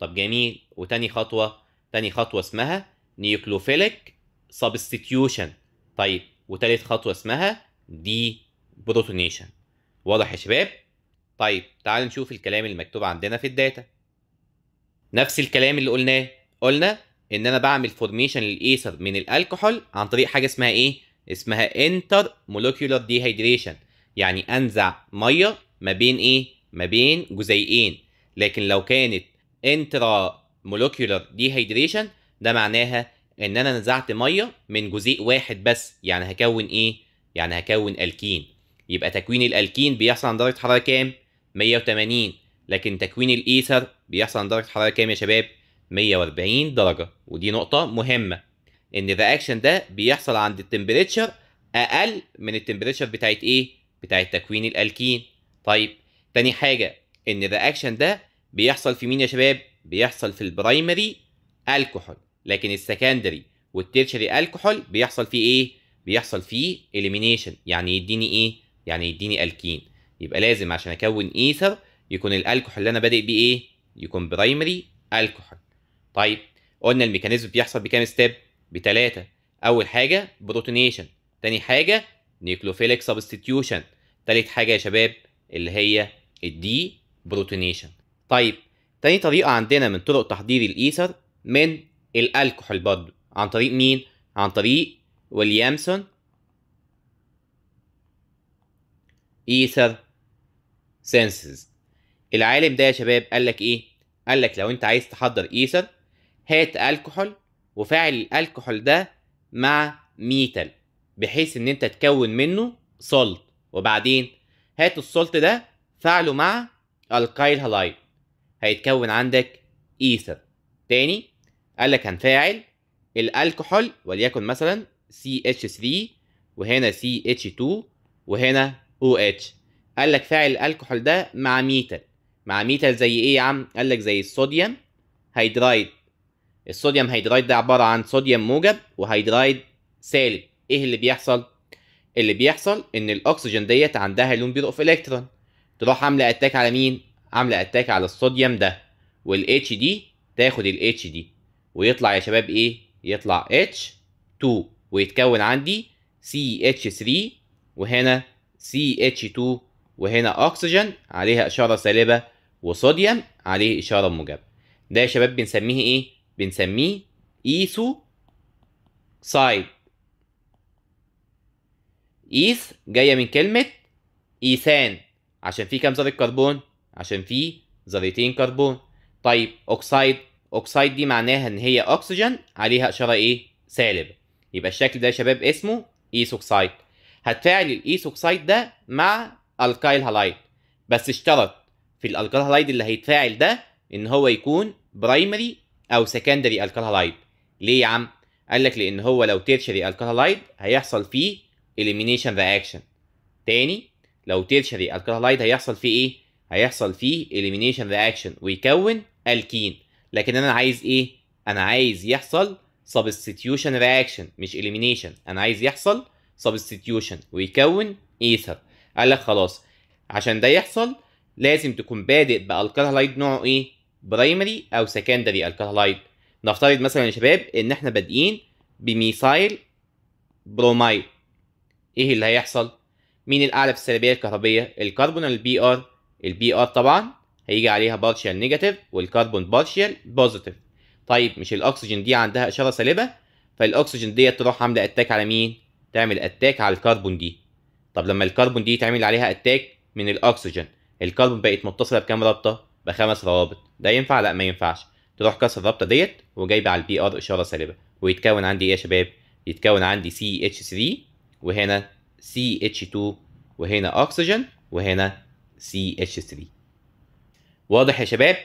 طب جميل وتاني خطوه تاني خطوه اسمها نيوكلوفيليك سبستيتيوشن طيب وتالت خطوه اسمها دي بروتونيشن واضح يا شباب طيب تعالوا نشوف الكلام المكتوب عندنا في الداتا نفس الكلام اللي قلناه قلنا ان انا بعمل فورميشن للايثر من الالكحول عن طريق حاجه اسمها ايه اسمها انتر مولكيولار ديهايدريشن يعني انزع ميه ما بين ايه ما بين جزيئين لكن لو كانت انترا مولوكيولر ديهيدريشن ده معناها ان انا نزعت ميه من جزيء واحد بس يعني هكون ايه يعني هكون الكين يبقى تكوين الالكين بيحصل عند درجه حراره كام 180 لكن تكوين الايثر بيحصل عند درجه حراره كام يا شباب 140 درجه ودي نقطه مهمه ان الرياكشن ده بيحصل عند التمبريتشر اقل من التمبريتشر بتاعت ايه بتاعت تكوين الالكين طيب تاني حاجه ان الرياكشن ده بيحصل في مين يا شباب بيحصل في البرايمري الكحول لكن السكندري والتيرشري الكحول بيحصل فيه ايه بيحصل فيه اليمينيشن يعني يديني ايه يعني يديني الكين يبقى لازم عشان اكون ايثر يكون الالكحول اللي انا بادئ بيه ايه يكون برايمري الكحول طيب قلنا الميكانيزم بيحصل بكام ستيب بتلاتة اول حاجه بروتونيشن تاني حاجه نيكلوفيليك سبستيوشن، تالت حاجه يا شباب اللي هي الدي بروتونيشن طيب تاني طريقة عندنا من طرق تحضير الإيثر من الألكحول برضو عن طريق مين؟ عن طريق ويليامسون إيثر سينسز العالم ده يا شباب قال لك إيه؟ قال لك لو أنت عايز تحضر إيثر هات ألكحول وفاعل الألكحول ده مع ميتال بحيث إن أنت تكون منه صلت وبعدين هات الصلت ده فعله مع الكايل هالايد هيتكون عندك ايثر تاني قال لك هنفاعل الالكحول وليكن مثلا CH3 وهنا CH2 وهنا OH قال لك فاعل الالكحول ده مع ميتال مع ميتال زي ايه يا عم قال لك زي الصوديوم هيدرايد الصوديوم هيدرايد ده عباره عن صوديوم موجب وهيدرايد سالب ايه اللي بيحصل اللي بيحصل ان الاكسجين ديت عندها لون بيضاء في الكترون تروح عامله اتاك على مين عامله اتاك على الصوديوم ده والاتش دي تاخد الاتش دي ويطلع يا شباب ايه يطلع اتش 2 ويتكون عندي سي اتش 3 وهنا سي اتش 2 وهنا اكسجين عليها اشاره سالبه وصوديوم عليه اشاره موجبه ده يا شباب بنسميه ايه بنسميه ايسو سايد ايث جايه من كلمه ايثان e عشان فيه كام ذره كربون عشان فيه ذرتين كربون طيب اوكسايد اوكسايد دي معناها ان هي اكسجين عليها اشاره ايه سالب يبقى الشكل ده يا شباب اسمه ايث اوكسايد هتفاعل الايث اوكسايد ده مع الكايل هالايد بس اشترط في الالكايل هالايد اللي هيتفاعل ده ان هو يكون برايمري او سكندري الكايل هالايد ليه يا عم قال لك لان هو لو تيرشري الكايل هالايد هيحصل فيه اليمينيشن رياكشن تاني لو تيرشري الكايل هالايد هيحصل فيه ايه هيحصل فيه اليمينيشن رياكشن ويكون الكين لكن انا عايز ايه انا عايز يحصل substitution رياكشن مش اليمينيشن انا عايز يحصل substitution ويكون ايثر قال لك خلاص عشان ده يحصل لازم تكون بادئ بالكالهايد نوعه ايه برايمري او سكندري الكالهايد نفترض مثلا يا شباب ان احنا بادئين بميثايل برومايد ايه اللي هيحصل مين الاعلى في السلبيه الكهربيه الكربون البي ار البي ار طبعا هيجي عليها بارشال نيجاتيف والكربون بارشال بوزيتيف طيب مش الاكسجين دي عندها اشاره سالبه فالاكسجين ديت تروح عامله اتاك على مين تعمل اتاك على الكربون دي طب لما الكربون دي تعمل عليها اتاك من الاكسجين الكربون بقت متصله بكام رابطه بخمس روابط ده ينفع لا ما ينفعش تروح كسر الرابطه ديت وجايبه على البي ار اشاره سالبه ويتكون عندي ايه يا شباب يتكون عندي سي اتش 3 وهنا سي اتش 2 وهنا اكسجين وهنا CH3 واضح يا شباب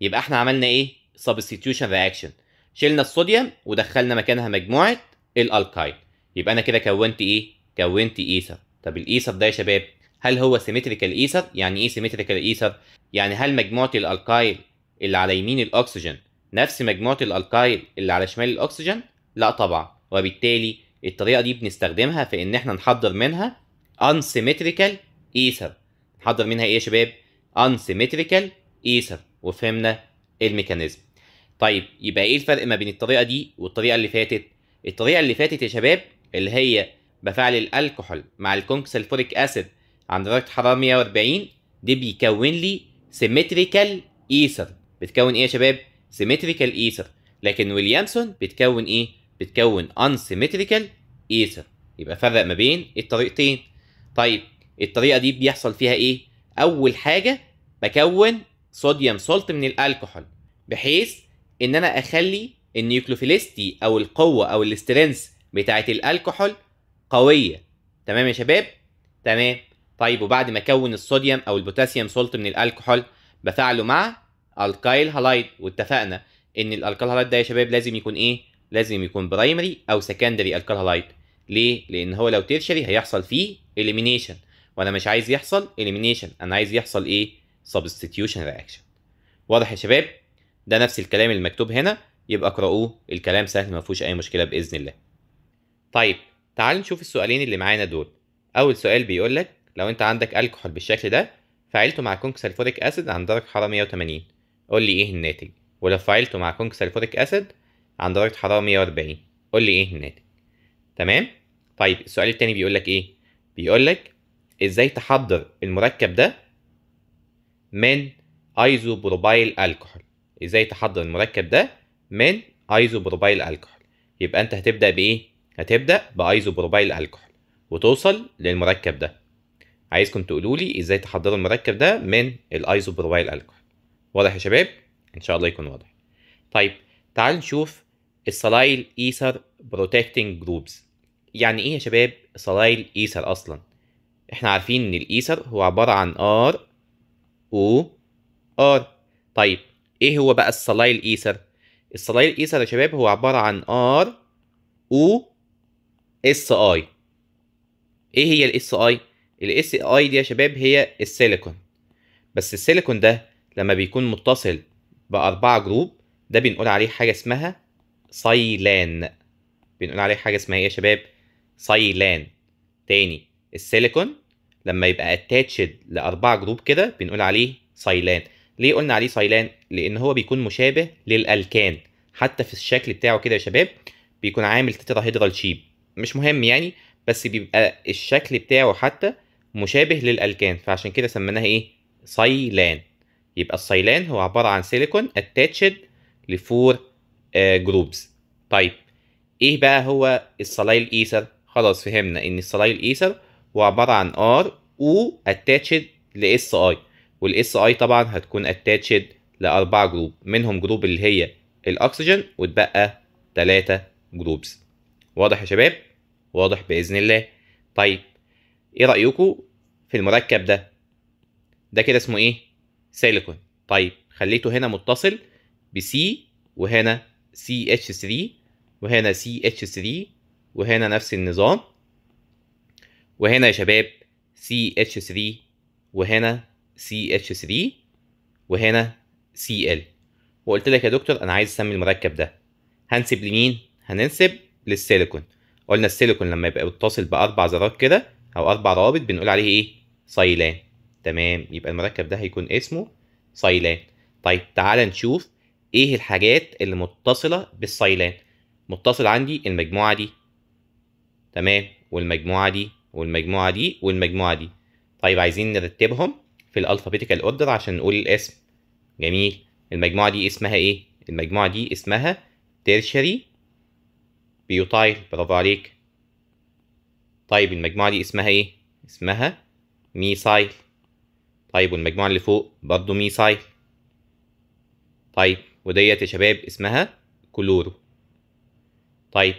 يبقى احنا عملنا ايه substitution reaction شلنا الصوديوم ودخلنا مكانها مجموعه الالكايل يبقى انا كده كونت ايه كونت ايثر طب الايثر ده يا شباب هل هو سيمتريكال ايثر يعني ايه سيمتريكال ايثر يعني هل مجموعه الالكايل اللي على يمين الاكسجين نفس مجموعه الالكايل اللي على شمال الاكسجين لا طبعا وبالتالي الطريقه دي بنستخدمها في ان احنا نحضر منها unsymmetrical ايثر نحضر منها ايه يا شباب unsymmetrical ether وفهمنا الميكانيزم طيب يبقى ايه الفرق ما بين الطريقه دي والطريقه اللي فاتت الطريقه اللي فاتت يا شباب اللي هي بفعل الالكحول مع الكونكسلفوريك اسيد عند درجه حراره 140 دي بيكون لي سيمتريكال ايثر بتكون ايه يا شباب سيمتريكال ايثر لكن ويليامسون بتكون ايه بتكون unsymmetrical ايثر يبقى فرق ما بين الطريقتين طيب الطريقه دي بيحصل فيها ايه اول حاجه بكون صوديوم سولت من الالكحول بحيث ان انا اخلي النيوكلوفيلستي او القوه او الاسترنس بتاعه الالكحول قويه تمام يا شباب تمام طيب وبعد ما اكون الصوديوم او البوتاسيوم سولت من الالكحول بفعله مع الكايل هالايد واتفقنا ان الالكال هالايد ده يا شباب لازم يكون ايه لازم يكون برايمري او سكندري الكال هالايد ليه لان هو لو تيرشري هيحصل فيه اليمينيشن وانا مش عايز يحصل elimination انا عايز يحصل ايه substitution reaction واضح يا شباب ده نفس الكلام المكتوب هنا يبقى اقرأوه الكلام سهل ما فيهوش اي مشكله باذن الله طيب تعال نشوف السؤالين اللي معانا دول اول سؤال بيقول لك لو انت عندك الكحول بالشكل ده فعلته مع كونك سلفوريك اسيد عند درجه حراره 180 قول لي ايه الناتج ولو فعلته مع كونك سلفوريك اسيد عند درجه حراره 140 قول لي ايه الناتج تمام طيب السؤال التاني بيقول لك ايه بيقول لك ازاي تحضر المركب ده من ايزوبروبايل الكحول ازاي تحضر المركب ده من ايزوبروبايل الكحول يبقى انت هتبدا بايه هتبدا بايزوبروبايل الكحول وتوصل للمركب ده عايزكم تقولوا لي ازاي تحضروا المركب ده من الايزوبروبايل الكحول واضح يا شباب ان شاء الله يكون واضح طيب تعال نشوف الصلايل ايثر بروتكتنج جروبز يعني ايه يا شباب صلايل ايثر اصلا احنا عارفين ان الايثر هو عباره عن ار او ار طيب ايه هو بقى الصلاي ايثر الصلاي ايثر يا شباب هو عباره عن ار او اس اي ايه هي الاس اي الاس اي دي يا شباب هي السيليكون بس السيليكون ده لما بيكون متصل باربعه جروب ده بنقول عليه حاجه اسمها سايلان بنقول عليه حاجه اسمها ايه يا شباب سايلان تاني السيليكون لما يبقى اتاتشد لاربعه جروب كده بنقول عليه سايلان ليه قلنا عليه سايلان لان هو بيكون مشابه للالكان حتى في الشكل بتاعه كده يا شباب بيكون عامل تترا شيب مش مهم يعني بس بيبقى الشكل بتاعه حتى مشابه للالكان فعشان كده سميناها ايه سايلان يبقى السايلان هو عباره عن سيليكون اتاتشد لفور جروبز آه، طيب ايه بقى هو الصلايل ايثر خلاص فهمنا ان الصلايل ايثر وعباره عن R و attached ل SI وال SI طبعا هتكون attached لأربع جروب منهم جروب اللي هي الاكسجين وتبقى تلاتة جروبز واضح يا شباب واضح باذن الله طيب ايه رايكم في المركب ده ده كده اسمه ايه سيليكون طيب خليته هنا متصل C وهنا CH3 وهنا CH3 وهنا نفس النظام وهنا يا شباب CH3 وهنا CH3 وهنا CL وقلت لك يا دكتور انا عايز اسمي المركب ده هنسب لمين هننسب للسيليكون قلنا السيليكون لما يبقى متصل باربع ذرات كده او اربع روابط بنقول عليه ايه سايلان تمام يبقى المركب ده هيكون اسمه سايلان طيب تعال نشوف ايه الحاجات اللي متصله بالسايلان متصل عندي المجموعه دي تمام والمجموعه دي والمجموعه دي والمجموعه دي طيب عايزين نرتبهم في الالفابيتيكال اوردر عشان نقول الاسم جميل المجموعه دي اسمها ايه المجموعه دي اسمها تيرشري بيوتايل برافو عليك طيب المجموعه دي اسمها ايه اسمها ميسايل طيب والمجموعه اللي فوق برضه ميسايل طيب وديت يا شباب اسمها كلورو طيب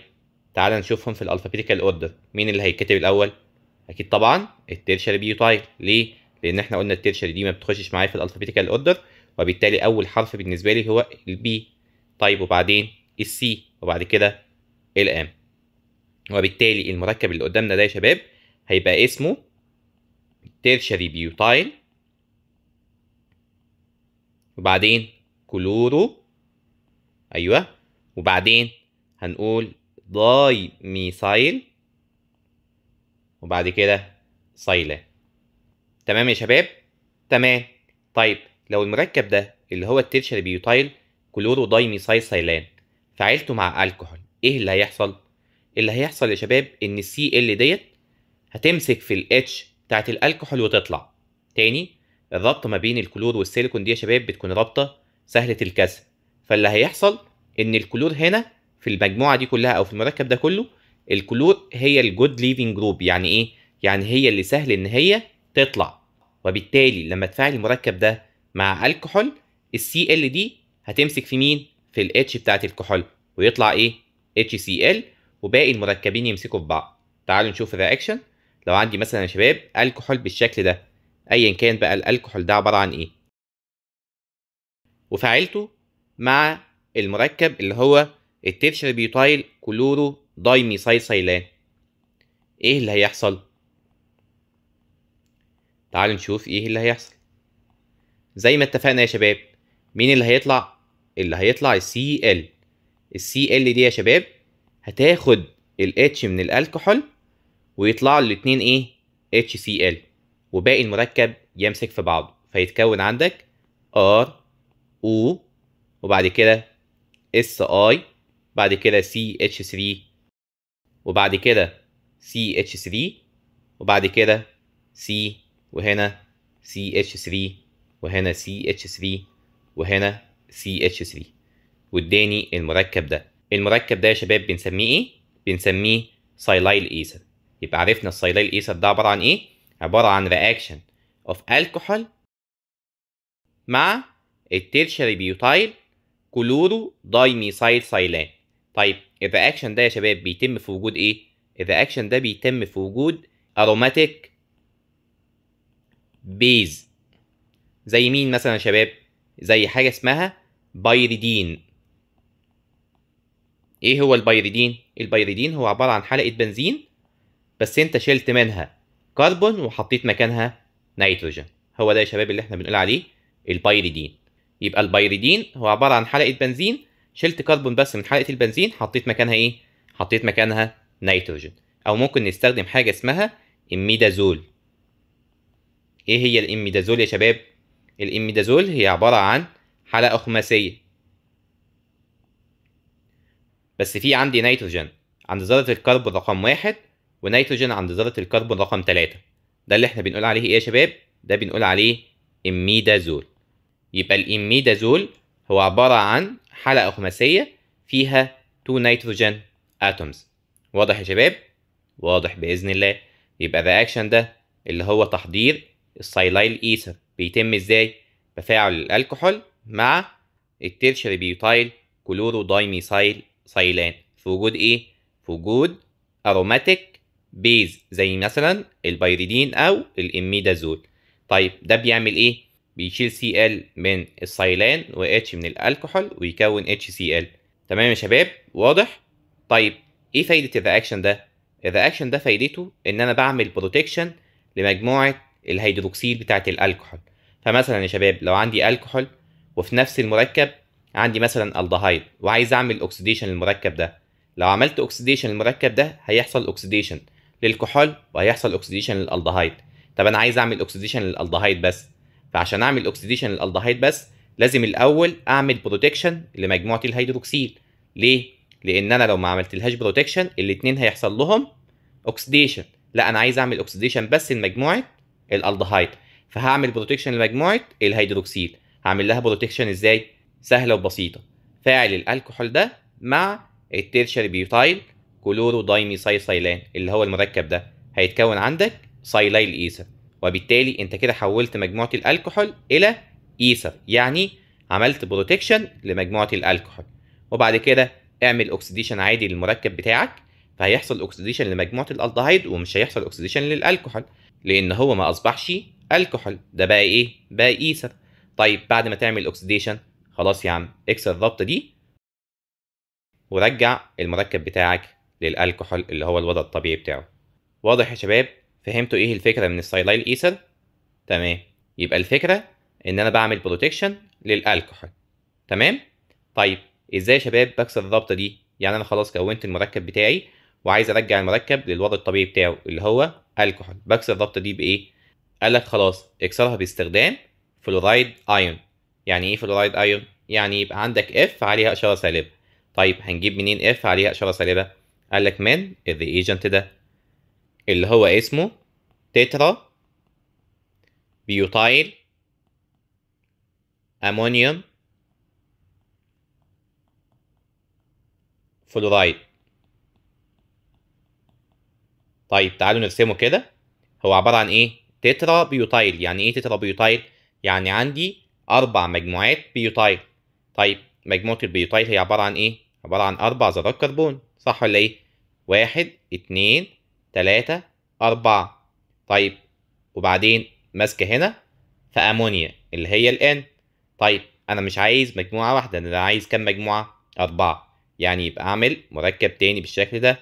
تعال نشوفهم في الالفابيتيكال اوردر مين اللي هيتكتب الاول اكيد طبعا التيرشري بيوتايل طيب. ليه لان احنا قلنا التيرشري دي ما بتخشش معايا في الالفابيتيكال اوردر وبالتالي اول حرف بالنسبه لي هو البي طيب وبعدين السي وبعد كده الام وبالتالي المركب اللي قدامنا ده يا شباب هيبقى اسمه تيرشري بيوتايل وبعدين كلورو ايوه وبعدين هنقول داي ميثايل وبعد كده سايلا تمام يا شباب تمام طيب لو المركب ده اللي هو التيرشري بيوتايل كلورو داي ميثايل سايلان فعلته مع الكحول ايه اللي هيحصل اللي هيحصل يا شباب ان السي ال ديت هتمسك في الاتش بتاعت الالكحول وتطلع تاني الرابطه ما بين الكلور والسيليكون دي يا شباب بتكون رابطه سهله الكسر فاللي هيحصل ان الكلور هنا في المجموعه دي كلها او في المركب ده كله الكلور هي الجود ليفنج جروب يعني ايه يعني هي اللي سهل ان هي تطلع وبالتالي لما تفعل المركب ده مع الكحول السي ال دي هتمسك في مين في الاتش بتاعه الكحول ويطلع ايه اتش سي ال وباقي المركبين يمسكوا في بعض تعالوا نشوف الرياكشن لو عندي مثلا يا شباب الكحول بالشكل ده ايا كان بقى الالكحول ده عباره عن ايه وفعلته مع المركب اللي هو بيوتايل كلورو دايميثايسايلان ايه اللي هيحصل تعالوا نشوف ايه اللي هيحصل زي ما اتفقنا يا شباب مين اللي هيطلع اللي هيطلع السي ال السي ال دي يا شباب هتاخد الاتش من الالكحول ويطلع الاتنين ايه اتش سي ال وباقي المركب يمسك في بعضه فيتكون عندك ار او وبعد كده اس اي بعد كده CH3 وبعد كده CH3 وبعد كده C وهنا CH3 وهنا CH3 وهنا CH3 واداني المركب ده المركب ده يا شباب بنسميه ايه؟ بنسميه سايلايل ايثر يبقى عرفنا السايلايل ايثر ده عبارة عن ايه؟ عبارة عن reaction of alcohol مع التيرشري بيوتايل كلورو دايميسايل سايلان طيب اكشن ده يا شباب بيتم في وجود ايه اكشن ده بيتم في وجود اروماتيك بيز زي مين مثلا يا شباب زي حاجه اسمها بايريدين ايه هو البايريدين البايريدين هو عباره عن حلقه بنزين بس انت شلت منها كربون وحطيت مكانها نيتروجين هو ده يا شباب اللي احنا بنقول عليه البايريدين يبقى البايريدين هو عباره عن حلقه بنزين شلت كربون بس من حلقه البنزين حطيت مكانها ايه حطيت مكانها نيتروجين او ممكن نستخدم حاجه اسمها اميدازول ايه هي الاميدازول يا شباب الاميدازول هي عباره عن حلقه خماسيه بس في عندي نيتروجين عند ذره الكربون رقم واحد ونيتروجين عند ذره الكربون رقم ثلاثة ده اللي احنا بنقول عليه ايه يا شباب ده بنقول عليه اميدازول يبقى الاميدازول هو عباره عن حلقة خماسية فيها 2 نيتروجين اتومز واضح يا شباب واضح باذن الله يبقى الرياكشن ده اللي هو تحضير السايلايل ايثر بيتم ازاي تفاعل الالكحول مع التيرشري بيوتايل دايميسايل سايلان في وجود ايه في وجود اروماتيك بيز زي مثلا البيريدين او الاميدازول طيب ده بيعمل ايه بيشيل سي ال من السيلان واتش من الكحول ويكون اتش سي ال تمام يا شباب واضح طيب ايه فايده الرياكشن ده الرياكشن ده فايدته ان انا بعمل بروتكشن لمجموعه الهيدروكسيل بتاعه الكحول فمثلا يا شباب لو عندي الكحول وفي نفس المركب عندي مثلا الدهايد وعايز اعمل اوكسيديشن للمركب ده لو عملت اوكسيديشن للمركب ده هيحصل اوكسيديشن للكحول وهيحصل اوكسيديشن للالدهايد طب انا عايز اعمل اوكسيديشن للالدهايد بس فعشان اعمل اوكسيديشن للالدهايد بس لازم الاول اعمل بروتكشن لمجموعه الهيدروكسيل ليه لان انا لو ما عملتلهاش بروتكشن الاثنين هيحصل لهم اوكسيديشن لا انا عايز اعمل اوكسيديشن بس لمجموعه الالدهايد فهعمل بروتكشن لمجموعه الهيدروكسيل هعمل لها بروتكشن ازاي سهله وبسيطه فاعل الالكحول ده مع التيرشري بيوتايل كلورو سايسايلان اللي هو المركب ده هيتكون عندك سايلايل ايثر وبالتالي انت كده حولت مجموعه الالكحول الى ايثر يعني عملت بروتكشن لمجموعه الالكحول وبعد كده اعمل اوكسيديشن عادي للمركب بتاعك فهيحصل اوكسيديشن لمجموعه الالدهايد ومش هيحصل اوكسيديشن للالكحول لان هو ما اصبحش الكحول ده بقى ايه بقى ايثر طيب بعد ما تعمل اوكسيديشن خلاص يا عم اكسر الضبطه دي ورجع المركب بتاعك للالكحول اللي هو الوضع الطبيعي بتاعه واضح يا شباب فهمتوا ايه الفكره من السايلايل ايثر تمام يبقى الفكره ان انا بعمل بروتكشن للالكحول تمام طيب ازاي يا شباب بكسر الرابطه دي يعني انا خلاص كونت المركب بتاعي وعايز ارجع المركب للوضع الطبيعي بتاعه اللي هو الكحول بكسر الرابطه دي بايه قال لك خلاص اكسرها باستخدام فلورايد ايون يعني ايه فلورايد ايون يعني يبقى عندك اف عليها اشاره سالبه طيب هنجيب منين اف عليها اشاره سالبه قال لك من الريجنت ده اللي هو اسمه تترا بيوتايل أمونيوم فلورايد طيب تعالوا نرسمه كده هو عبارة عن ايه؟ تترا بيوتايل يعني ايه تترا بيوتايل؟ يعني عندي أربع مجموعات بيوتايل طيب مجموعة البيوتايل هي عبارة عن ايه؟ عبارة عن أربع ذرات كربون صح ولا ايه؟ واحد اتنين تلاتة أربعة طيب وبعدين ماسكة هنا في أمونيا اللي هي الN طيب أنا مش عايز مجموعة واحدة أنا عايز كام مجموعة؟ أربعة يعني يبقى أعمل مركب تاني بالشكل ده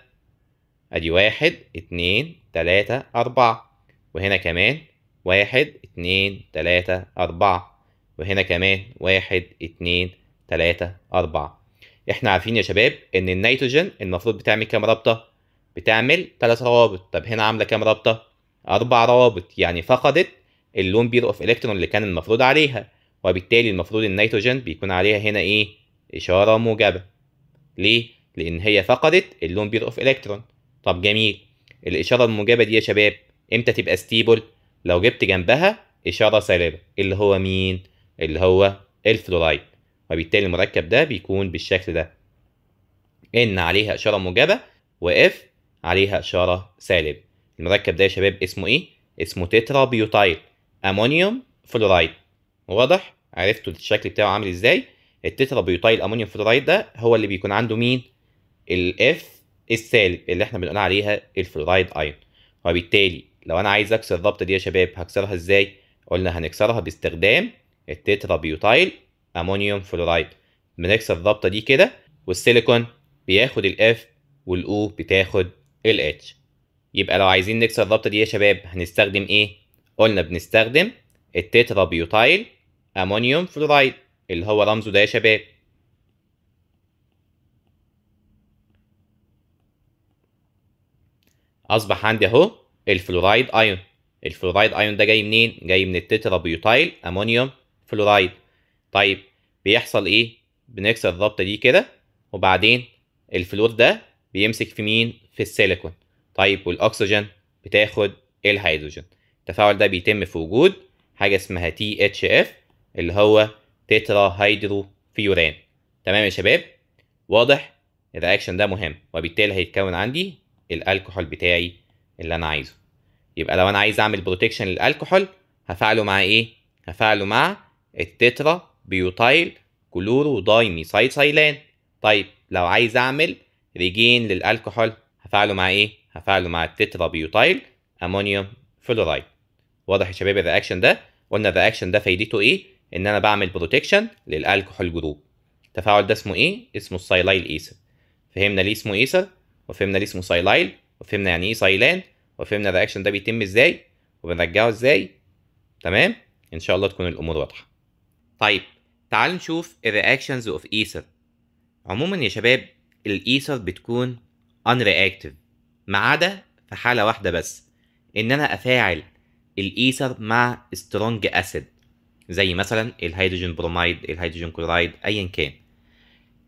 أدي واحد اتنين تلاتة أربعة وهنا كمان واحد اتنين تلاتة أربعة وهنا كمان واحد اتنين تلاتة أربعة احنا عارفين يا شباب ان النيتروجين المفروض بتعمل كام رابطه بتعمل ثلاث روابط طب هنا عامله كام رابطه اربع روابط يعني فقدت اللون بير اوف الكترون اللي كان المفروض عليها وبالتالي المفروض النيتروجين بيكون عليها هنا ايه اشاره موجبه ليه لان هي فقدت اللون بير اوف الكترون طب جميل الاشاره الموجبه دي يا شباب امتى تبقى ستيبل لو جبت جنبها اشاره سالبه اللي هو مين اللي هو الفلورايد وبالتالي المركب ده بيكون بالشكل ده ان عليها اشاره موجبه واف عليها إشارة سالب المركب ده يا شباب اسمه إيه؟ اسمه تترا بيوتايل أمونيوم فلورايد واضح؟ عرفتوا الشكل بتاعه عامل إزاي؟ التترا بيوتايل أمونيوم فلورايد ده هو اللي بيكون عنده مين؟ الاف السالب اللي احنا بنقول عليها الفلورايد ايون وبالتالي لو انا عايز اكسر الرابطه دي يا شباب هكسرها ازاي قلنا هنكسرها باستخدام التترا بيوتايل امونيوم فلورايد بنكسر الرابطه دي كده والسيليكون بياخد الاف والاو بتاخد ال اتش يبقى لو عايزين نكسر الرابطه دي يا شباب هنستخدم ايه قلنا بنستخدم التترا بيوتايل امونيوم فلورايد اللي هو رمزه ده يا شباب اصبح عندي اهو الفلورايد ايون الفلورايد ايون ده جاي منين جاي من التترا بيوتايل امونيوم فلورايد طيب بيحصل ايه بنكسر الرابطه دي كده وبعدين الفلور ده بيمسك في مين في السيليكون طيب والاكسجين بتاخد إيه الهيدروجين التفاعل ده بيتم في وجود حاجه اسمها تي اتش اف اللي هو تترا هيدرو فيوران تمام يا شباب واضح الرياكشن ده مهم وبالتالي هيتكون عندي الالكحول بتاعي اللي انا عايزه يبقى لو انا عايز اعمل بروتكشن للالكحول هفعله مع ايه هفعله مع التترا بيوتايل كلورو دايميثايسايلان طيب لو عايز اعمل ريجين للالكحول هفعله مع ايه؟ هفعله مع التترا بيوتايل امونيوم فلورايد واضح يا شباب الرياكشن ده قلنا الرياكشن ده فايدته ايه؟ ان انا بعمل بروتكشن للالكحول جروب التفاعل ده اسمه ايه؟ اسمه السايلايل ايثر فهمنا ليه اسمه ايثر وفهمنا ليه اسمه سايلايل وفهمنا يعني ايه سايلان وفهمنا الرياكشن ده بيتم ازاي وبنرجعه ازاي تمام ان شاء الله تكون الامور واضحه طيب تعال نشوف الرياكشنز اوف ايثر عموما يا شباب الايثر بتكون ان رياكتيف ما عدا في حاله واحده بس ان انا افاعل الايثر مع سترونج اسيد زي مثلا الهيدروجين برومايد الهيدروجين كلورايد ايا كان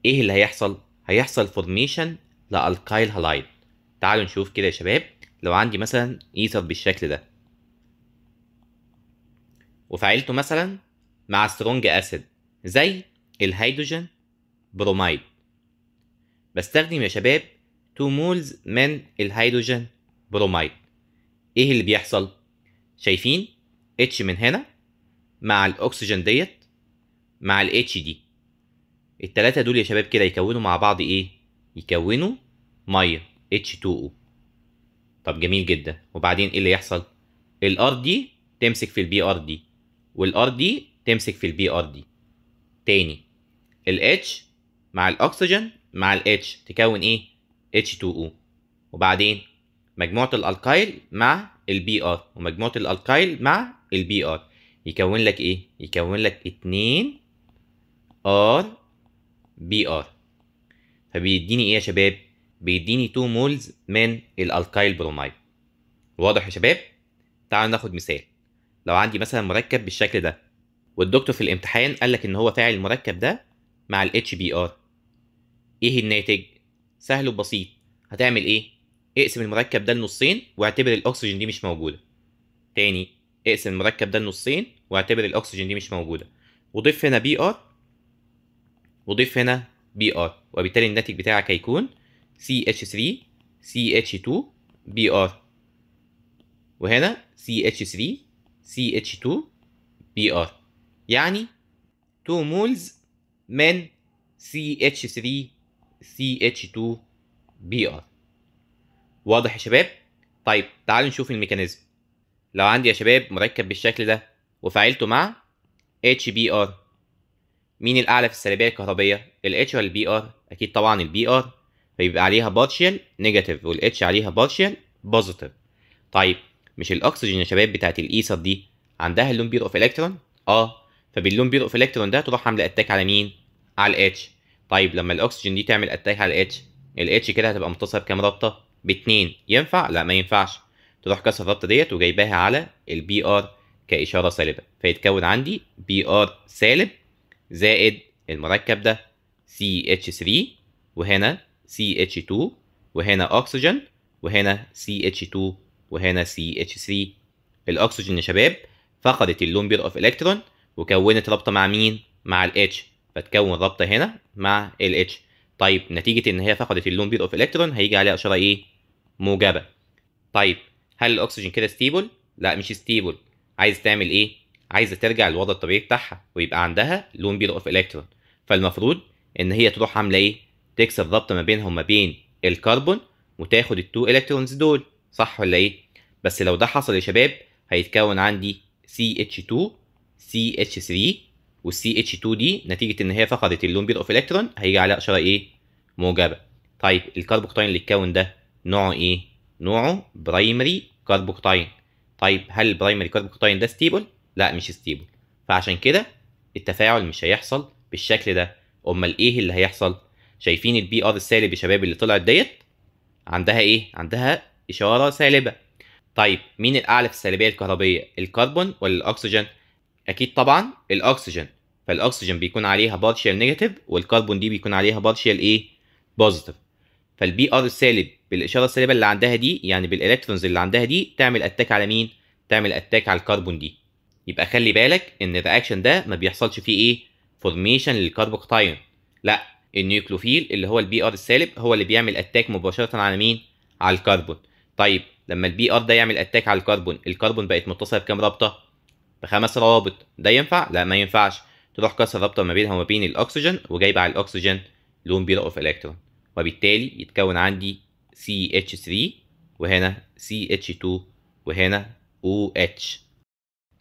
ايه اللي هيحصل هيحصل فورميشن لالكايل هالايد تعالوا نشوف كده يا شباب لو عندي مثلا ايثر بالشكل ده وفعلته مثلا مع سترونج اسيد زي الهيدروجين برومايد بستخدم يا شباب 2 مولز من الهيدروجين بروميد ايه اللي بيحصل شايفين اتش من هنا مع الاكسجين ديت مع الاتش دي التلاتة دول يا شباب كده يكونوا مع بعض ايه يكونوا ميه H2O طب جميل جدا وبعدين ايه اللي يحصل الار دي تمسك في البي ار دي والار دي تمسك في البي ار دي تاني الاتش مع الاكسجين مع الاتش تكون ايه H2O وبعدين مجموعة الألكايل مع البي ار ومجموعة الألكايل مع البي ار يكون لك ايه؟ يكون لك اتنين ار بي ار فبيديني ايه يا شباب؟ بيديني 2 مولز من الألكايل برومايد واضح يا شباب؟ تعالوا ناخد مثال لو عندي مثلا مركب بالشكل ده والدكتور في الامتحان قال لك ان هو فاعل المركب ده مع ال HBr ايه الناتج؟ سهل وبسيط هتعمل ايه اقسم المركب ده لنصين واعتبر الاكسجين دي مش موجوده تاني اقسم المركب ده لنصين واعتبر الاكسجين دي مش موجوده وضيف هنا بي ار وضيف هنا بي ار وبالتالي الناتج بتاعك هيكون CH3 CH2 BR وهنا CH3 CH2 BR يعني 2 مولز من CH3 CH2Br واضح يا شباب؟ طيب تعالوا نشوف الميكانيزم لو عندي يا شباب مركب بالشكل ده وفعلته مع HBr مين الأعلى في السلبية الكهربية؟ ال H ولا Br؟ أكيد طبعا ال Br فيبقى عليها بارشيال نيجاتيف وال H عليها بارشيال بوزيتيف طيب مش الأكسجين يا شباب بتاعت الإيثر دي e عندها اللون بير أوف إلكترون؟ أه فباللون بير أوف إلكترون ده تروح عاملة أتاك على مين؟ على الاتش طيب لما الاكسجين دي تعمل اتاك على الاتش الاتش كده هتبقى متصله بكام رابطه باتنين ينفع لا ما ينفعش تروح كسر الرابطه ديت وجايباها على البي ار كاشاره سالبه فيتكون عندي بي ار سالب زائد المركب ده سي اتش 3 وهنا سي اتش 2 وهنا اكسجين وهنا سي اتش 2 وهنا سي اتش 3 الاكسجين يا شباب فقدت اللون بير اوف الكترون وكونت رابطه مع مين مع الاتش فتكون رابطه هنا مع ال H طيب نتيجه ان هي فقدت اللون بير اوف الكترون هيجي عليها اشاره ايه موجبه طيب هل الاكسجين كده ستيبل لا مش ستيبل عايز تعمل ايه عايزه ترجع للوضع الطبيعي بتاعها ويبقى عندها لون بير اوف الكترون فالمفروض ان هي تروح عامله ايه تكسر ضبط ما بينها وما بين الكربون وتاخد التو الكترونز دول صح ولا ايه بس لو ده حصل يا شباب هيتكون عندي CH2 CH3 والسي اتش 2 دي نتيجه ان هي فقدت اللون بير اوف الكترون هيجي عليها اشاره ايه موجبه طيب الكربوكتاين اللي اتكون ده نوعه ايه نوعه برايمري كربوكتاين طيب هل البرايمري كربوكتاين ده ستيبل لا مش ستيبل فعشان كده التفاعل مش هيحصل بالشكل ده امال ايه اللي هيحصل شايفين البي ار السالب يا شباب اللي طلعت ديت عندها ايه عندها اشاره سالبه طيب مين الاعلى في السالبيه الكهربيه الكربون ولا الاكسجين اكيد طبعا الاكسجين فالاكسجين بيكون عليها بارشال نيجاتيف والكربون دي بيكون عليها بارشال ايه بوزيتيف فالبي ار السالب بالاشاره السالبه اللي عندها دي يعني بالالكترونز اللي عندها دي تعمل اتاك على مين تعمل اتاك على الكربون دي يبقى خلي بالك ان الرياكشن ده ما بيحصلش فيه ايه فورميشن للكربوكتاين لا النيوكلوفيل اللي هو البي ار السالب هو اللي بيعمل اتاك مباشره على مين على الكربون طيب لما البي ار ده يعمل اتاك على الكربون الكربون بقت متصله بكام رابطه بخمس روابط ده ينفع لا ما ينفعش تروح كسر رابطه ما بينها وما بين الاكسجين وجايبه على الاكسجين لون بيرق اوف الكترون وبالتالي يتكون عندي CH3 وهنا CH2 وهنا OH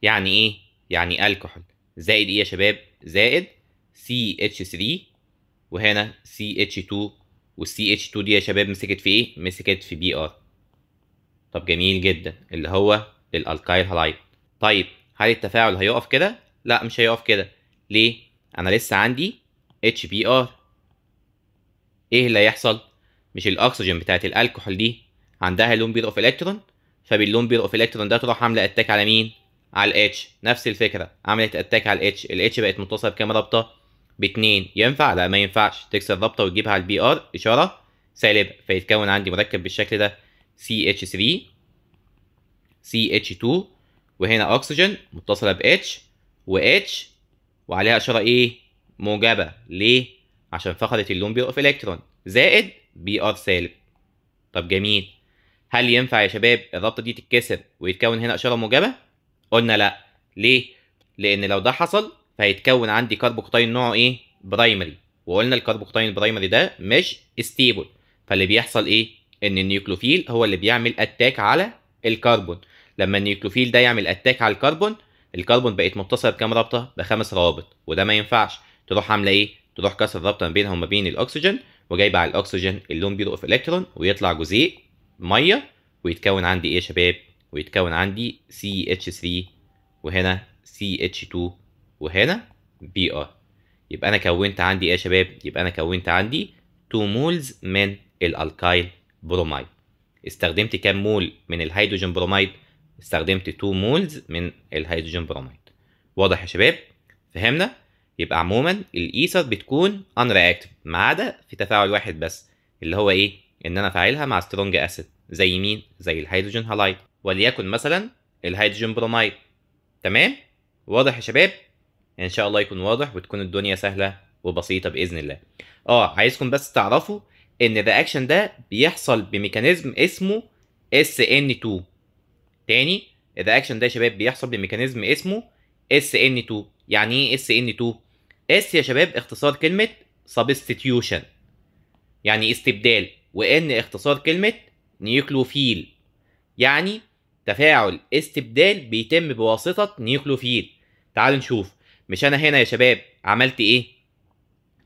يعني ايه يعني الكحول زائد ايه يا شباب زائد CH3 وهنا CH2 وال ch 2 دي يا شباب مسكت في ايه مسكت في BR طب جميل جدا اللي هو الالكايل هلايد طيب هل التفاعل هيقف كده؟ لا مش هيقف كده ليه؟ أنا لسه عندي HBr إيه اللي هيحصل؟ مش الأكسجين بتاعت الألكحول دي عندها لون بير أوف إلكترون فباللون بير أوف إلكترون ده تروح عاملة أتاك على مين؟ على الاتش نفس الفكرة عملت أتاك على الاتش الاتش بقت متصلة بكام رابطة؟ باتنين ينفع؟ لا ما ينفعش تكسر رابطة وتجيبها على البي ار إشارة سالبة فيتكون عندي مركب بالشكل ده CH3 CH2 وهنا اكسجين متصله ب واتش و وعليها اشاره ايه موجبه ليه عشان فقدت اللون بيوقف الكترون زائد بي ار سالب طب جميل هل ينفع يا شباب الرابطه دي تتكسر ويتكون هنا اشاره موجبه قلنا لا ليه لان لو ده حصل فهيتكون عندي كربوكتاين نوعه ايه برايمري وقلنا الكربوكتاين البرايمري ده مش ستيبل فاللي بيحصل ايه ان النيوكلوفيل هو اللي بيعمل اتاك على الكربون لما النيوكلوفيل ده يعمل اتاك على الكربون الكربون بقت متصله بكام رابطه بخمس روابط وده ما ينفعش تروح عامله ايه تروح كسر الرابطه ما بينها وما بين الاكسجين وجايبه على الاكسجين اللون بيرو اوف الكترون ويطلع جزيء ميه ويتكون عندي ايه يا شباب ويتكون عندي CH3 وهنا CH2 وهنا Br يبقى انا كونت عندي ايه يا شباب يبقى انا كونت عندي 2 مولز من الالكايل بروميد استخدمت كام مول من الهيدروجين بروميد استخدمت 2 مولز من الهيدروجين برomide واضح يا شباب فهمنا يبقى عموما الايثر بتكون ان رياكتيف ما عدا في تفاعل واحد بس اللي هو ايه ان انا فاعلها مع سترونج اسيد زي مين زي الهيدروجين هالايد وليكن مثلا الهيدروجين برومايد تمام واضح يا شباب ان شاء الله يكون واضح وتكون الدنيا سهله وبسيطه باذن الله اه عايزكم بس تعرفوا ان الرياكشن ده بيحصل بميكانيزم اسمه SN2 تاني الرياكشن ده يا شباب بيحصل بميكانيزم اسمه اس ان 2 يعني ايه اس ان 2 اس يا شباب اختصار كلمه سبستيتيوشن يعني استبدال وان اختصار كلمه نيوكلوفيل يعني تفاعل استبدال بيتم بواسطه نيوكلوفيل تعالوا نشوف مش انا هنا يا شباب عملت ايه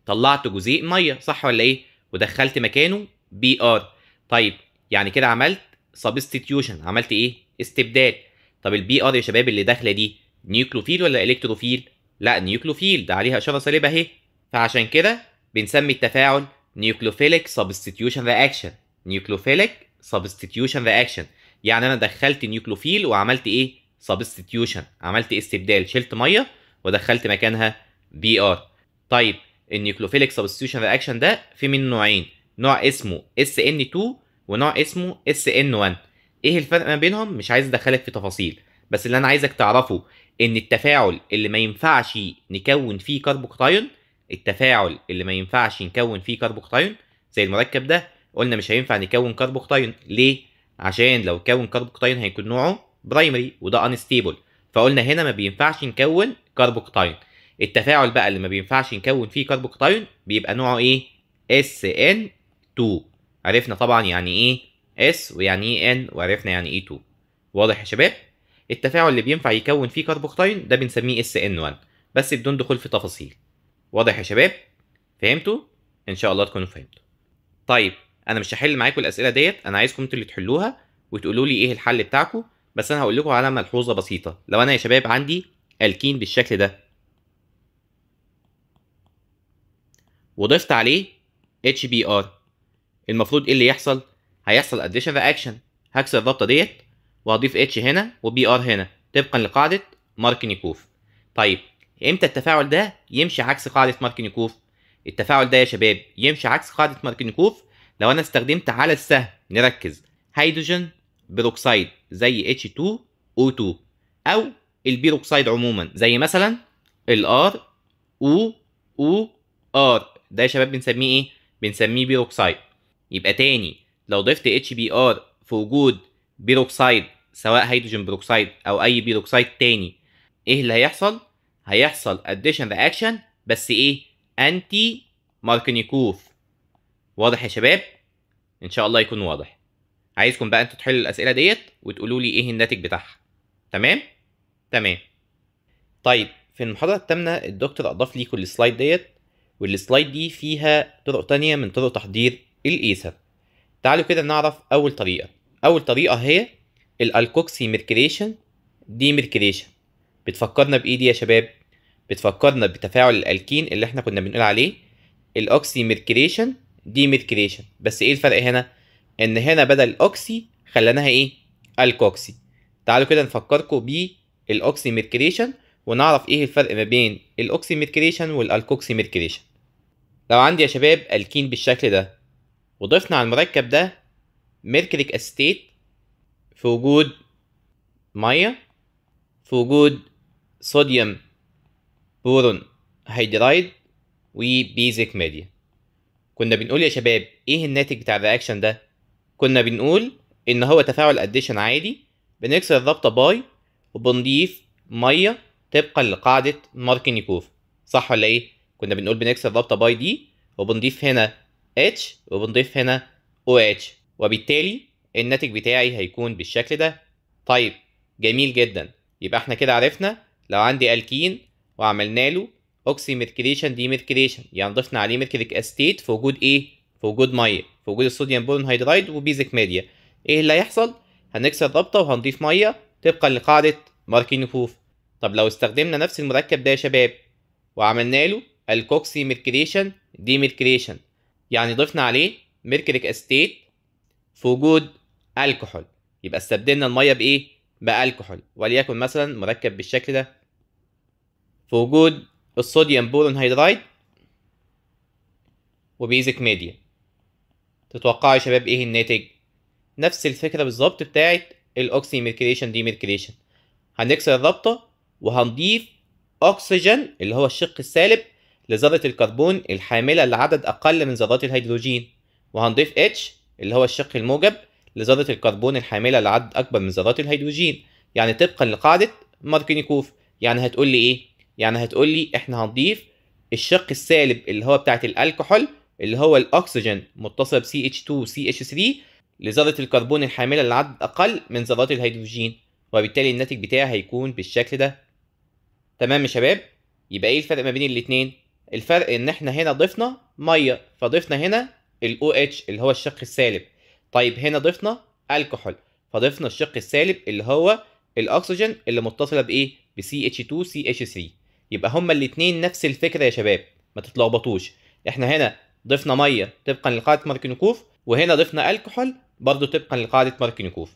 طلعت جزيء ميه صح ولا ايه ودخلت مكانه بي ار طيب يعني كده عملت سبستيتيوشن عملت ايه استبدال طب البي ار يا شباب اللي داخله دي نيوكلوفيل ولا الكتروفيل لا نيوكلوفيل ده عليها اشاره سالبه اهي فعشان كده بنسمي التفاعل نيوكلوفيليك سبستيتيوشن رياكشن نيوكلوفيليك سبستيتيوشن رياكشن يعني انا دخلت نيوكلوفيل وعملت ايه سبستيتيوشن عملت استبدال شلت ميه ودخلت مكانها بي ار طيب النيوكلوفيليك سبستيتيوشن رياكشن ده في منه نوعين نوع اسمه اس ان 2 ونوع اسمه اس ان 1 ايه الفرق ما بينهم مش عايز ادخلك في تفاصيل بس اللي انا عايزك تعرفه ان التفاعل اللي ما ينفعش نكون فيه كربوكتايون التفاعل اللي ما ينفعش نكون فيه كربوكتايون زي المركب ده قلنا مش هينفع نكون كربوكتايون ليه عشان لو كون كربوكتايون هيكون نوعه برايمري وده انستيبل فقلنا هنا ما بينفعش نكون كربوكتايون التفاعل بقى اللي ما بينفعش نكون فيه كربوكتايون بيبقى نوعه ايه SN2 عرفنا طبعا يعني ايه اس ويعني ايه ان وعرفنا يعني ايه e 2 واضح يا شباب التفاعل اللي بينفع يكون فيه كربوكتاين ده بنسميه اس ان 1 بس بدون دخول في تفاصيل واضح يا شباب فهمتوا ان شاء الله تكونوا فهمتوا طيب انا مش هحل معاكم الاسئله ديت انا عايزكم انتوا اللي تحلوها وتقولوا لي ايه الحل بتاعكم بس انا هقول لكم على ملحوظه بسيطه لو انا يا شباب عندي الكين بالشكل ده وضفت عليه HBr المفروض ايه اللي يحصل هيحصل قد ايه اكشن هكسر الرابطه ديت واضيف اتش هنا وبي ار هنا طبقا لقاعده ماركنيكوف طيب امتى التفاعل ده يمشي عكس قاعده ماركنيكوف التفاعل ده يا شباب يمشي عكس قاعده ماركنيكوف لو انا استخدمت على السهم نركز هيدروجين بيروكسيد زي H2O2 او البيروكسيد عموما زي مثلا الار او او ار ده يا شباب بنسميه ايه بنسميه بيروكسيد يبقى تاني لو ضفت اتش بي ار في وجود بيروكسايد سواء هيدروجين بيروكسايد او اي بيروكسايد تاني ايه اللي هيحصل هيحصل اديشن رياكشن بس ايه انتي ماركنيكوف واضح يا شباب ان شاء الله يكون واضح عايزكم بقى انتوا تحلوا الاسئله ديت وتقولوا لي ايه الناتج بتاعها تمام تمام طيب في المحاضره الثامنه الدكتور اضاف ليكم السلايد ديت والسلايد دي فيها طرق تانية من طرق تحضير الايثر تعالوا كده نعرف اول طريقه اول طريقه هي الالكوكسي ميركريشن دي ميركريشن بتفكرنا بايه دي يا شباب بتفكرنا بتفاعل الالكين اللي احنا كنا بنقول عليه الاوكسي ميركريشن دي ميركريشن بس ايه الفرق هنا ان هنا بدل اوكسي خليناها ايه الكوكسي تعالوا كده نفكركم بالاوكسي ميركريشن ونعرف ايه الفرق ما بين الاوكسي ميركريشن والالكوكسي ميركريشن لو عندي يا شباب الكين بالشكل ده وضفنا على المركب ده ميركريك أستيت في وجود مية في وجود صوديوم بورون هيدرايد وبيزك ميديا كنا بنقول يا شباب ايه الناتج بتاع الرياكشن ده كنا بنقول ان هو تفاعل اديشن عادي بنكسر الرابطه باي وبنضيف ميه طبقا لقاعده ماركنيكوف صح ولا ايه كنا بنقول بنكسر الرابطه باي دي وبنضيف هنا H وبنضيف هنا OH وبالتالي الناتج بتاعي هيكون بالشكل ده طيب جميل جدا يبقى احنا كده عرفنا لو عندي الكين وعملنا له اوكسي ميركيليشن دي ميركيليشن يعني ضفنا عليه ميركيليك استيت في وجود ايه في وجود ميه في وجود الصوديوم بورون هيدرايد وبيزك ميديا ايه اللي هيحصل هنكسر رابطه وهنضيف ميه طبقا لقاعده ماركينيكوف طب لو استخدمنا نفس المركب ده يا شباب وعملنا له الكوكسي ميركيليشن دي ميركيليشن يعني ضفنا عليه ميركريك استيت في وجود الكحول يبقى استبدلنا الميه بايه بالكحول وليكن مثلا مركب بالشكل ده في وجود الصوديوم بورون هيدرايد وبيزك ميديا تتوقعوا يا شباب ايه الناتج نفس الفكره بالظبط بتاعه الاوكسي ميركريشن دي ميركريشن هنكسر الرابطه وهنضيف اكسجين اللي هو الشق السالب لذرة الكربون الحاملة لعدد أقل من ذرات الهيدروجين وهنضيف H اللي هو الشق الموجب لذرة الكربون الحاملة لعدد أكبر من ذرات الهيدروجين يعني طبقا لقاعدة ماركنيكوف يعني هتقول لي إيه؟ يعني هتقول لي إحنا هنضيف الشق السالب اللي هو بتاعة الألكحول اللي هو الأكسجين متصل ب CH2 CH3 لذرة الكربون الحاملة لعدد أقل من ذرات الهيدروجين وبالتالي الناتج بتاعي هيكون بالشكل ده تمام يا شباب يبقى ايه الفرق ما بين الاتنين الفرق ان احنا هنا ضفنا ميه فضفنا هنا ال OH اللي هو الشق السالب طيب هنا ضفنا الكحول فضفنا الشق السالب اللي هو الاكسجين اللي متصله بايه ب ch 2 ch 3 يبقى هما الاثنين نفس الفكره يا شباب ما تتلخبطوش احنا هنا ضفنا ميه طبقا لقاعده ماركنيكوف وهنا ضفنا الكحول برضه طبقا لقاعده ماركنيكوف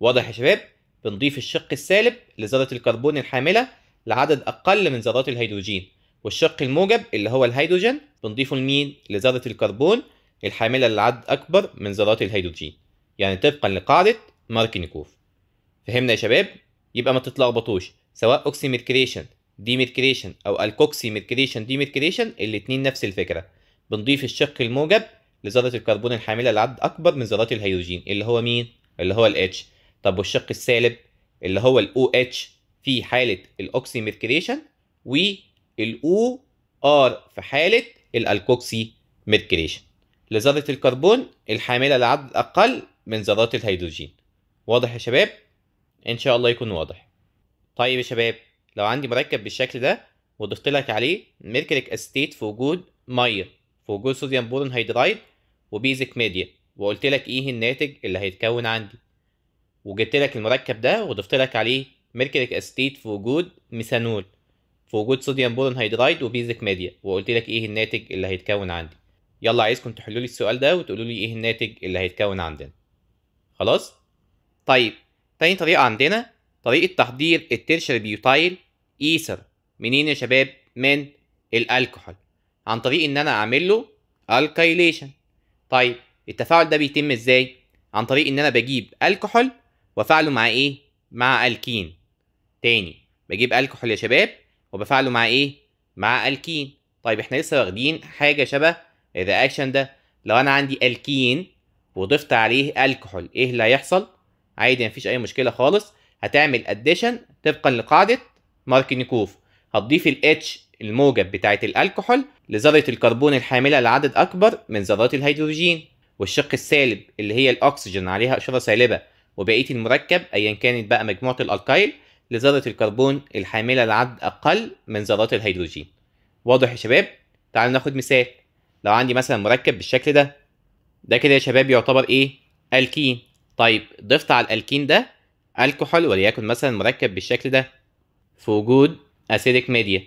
واضح يا شباب بنضيف الشق السالب لذره الكربون الحامله لعدد اقل من ذرات الهيدروجين والشق الموجب اللي هو الهيدروجين بنضيفه لمين؟ لذرة الكربون الحاملة لعدد أكبر من ذرات الهيدروجين يعني طبقا لقاعدة ماركينيكوف فهمنا يا شباب؟ يبقى ما تتلخبطوش سواء أوكسي ميركريشن دي ميركريشن أو الكوكسي ميركريشن دي ميركريشن الاتنين نفس الفكرة بنضيف الشق الموجب لذرة الكربون الحاملة لعدد أكبر من ذرات الهيدروجين اللي هو مين؟ اللي هو الاتش H طب والشق السالب اللي هو الـ OH في حالة الأوكسي ميركريشن و الاو ار في حاله الالكوكسي ميركريشن لذره الكربون الحامله لعدد اقل من ذرات الهيدروجين واضح يا شباب ان شاء الله يكون واضح طيب يا شباب لو عندي مركب بالشكل ده وضفت لك عليه ميركريك استيت في وجود ميه في وجود صوديوم بورون هيدرايد وبيزك ميديا وقلت لك ايه الناتج اللي هيتكون عندي وجبت لك المركب ده وضفت لك عليه ميركريك استيت في وجود ميثانول في وجود صوديوم بورون هيدرايد وبيزك ميديا وقلت لك ايه الناتج اللي هيتكون عندي يلا عايزكم تحلوا لي السؤال ده وتقولوا لي ايه الناتج اللي هيتكون عندنا خلاص طيب تاني طريقه عندنا طريقه تحضير التيرشر بيوتايل ايثر منين يا شباب من الالكحول عن طريق ان انا اعمل له الكايليشن طيب التفاعل ده بيتم ازاي عن طريق ان انا بجيب الكحول وافعله مع ايه مع الكين تاني بجيب الكحول يا شباب وبفعله مع ايه مع الكين طيب احنا لسه واخدين حاجه شبه أكشن ده لو انا عندي الكين وضفت عليه الكحول ايه اللي هيحصل عادي مفيش اي مشكله خالص هتعمل اديشن طبقا لقاعده ماركنيكوف هتضيف الاتش الموجب بتاعه الالكحول لذره الكربون الحامله لعدد اكبر من ذرات الهيدروجين والشق السالب اللي هي الاكسجين عليها اشاره سالبه وبقيه المركب ايا كانت بقى مجموعه الالكايل لذرة الكربون الحاملة لعدد أقل من ذرات الهيدروجين واضح يا شباب؟ تعالوا ناخد مثال لو عندي مثلا مركب بالشكل ده ده كده يا شباب يعتبر ايه؟ ألكين طيب ضفت على الألكين ده الكحول وليكن مثلا مركب بالشكل ده في وجود أسيدك ميديا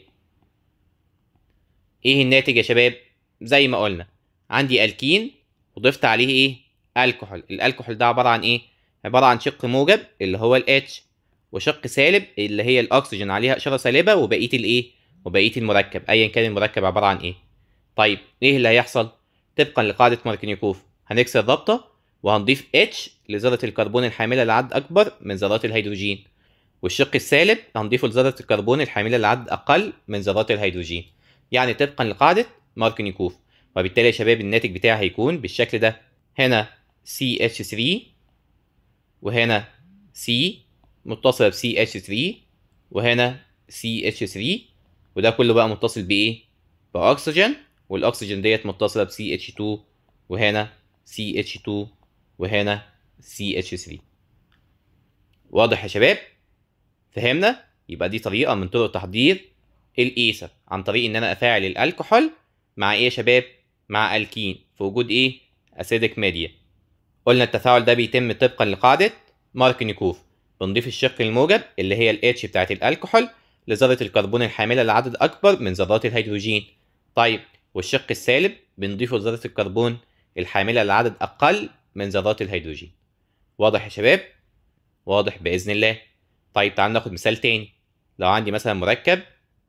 ايه الناتج يا شباب؟ زي ما قلنا عندي ألكين وضفت عليه ايه؟ الكحول الالكحول ده عباره عن ايه عباره عن شق موجب اللي هو الاتش وشق سالب اللي هي الاكسجين عليها اشاره سالبه وبقيه الايه وبقيه المركب ايا كان المركب عباره عن ايه طيب ايه اللي هيحصل طبقا لقاعده ماركنيكوف هنكسر رابطه وهنضيف H لذرة الكربون الحاملة لعدد أكبر من ذرات الهيدروجين والشق السالب هنضيفه لذرة الكربون الحاملة لعدد أقل من ذرات الهيدروجين يعني طبقا لقاعدة ماركنيكوف وبالتالي يا شباب الناتج بتاعي هيكون بالشكل ده هنا CH3 وهنا C متصله ب ch 3 وهنا ch 3 وده كله بقى متصل بايه باكسجين والاكسجين ديت متصله ب ch 2 وهنا ch 2 وهنا ch 3 واضح يا شباب فهمنا يبقى دي طريقه من طرق تحضير الايثر عن طريق ان انا افاعل الالكحول مع ايه يا شباب مع الكين في وجود ايه اسيدك ميديا قلنا التفاعل ده بيتم طبقا لقاعده ماركنيكوف بنضيف الشق الموجب اللي هي ال H بتاعت الالكحول لذرة الكربون الحاملة لعدد أكبر من ذرات الهيدروجين طيب والشق السالب بنضيفه لذرة الكربون الحاملة لعدد أقل من ذرات الهيدروجين واضح يا شباب؟ واضح بإذن الله طيب تعال ناخد مثال تاني لو عندي مثلا مركب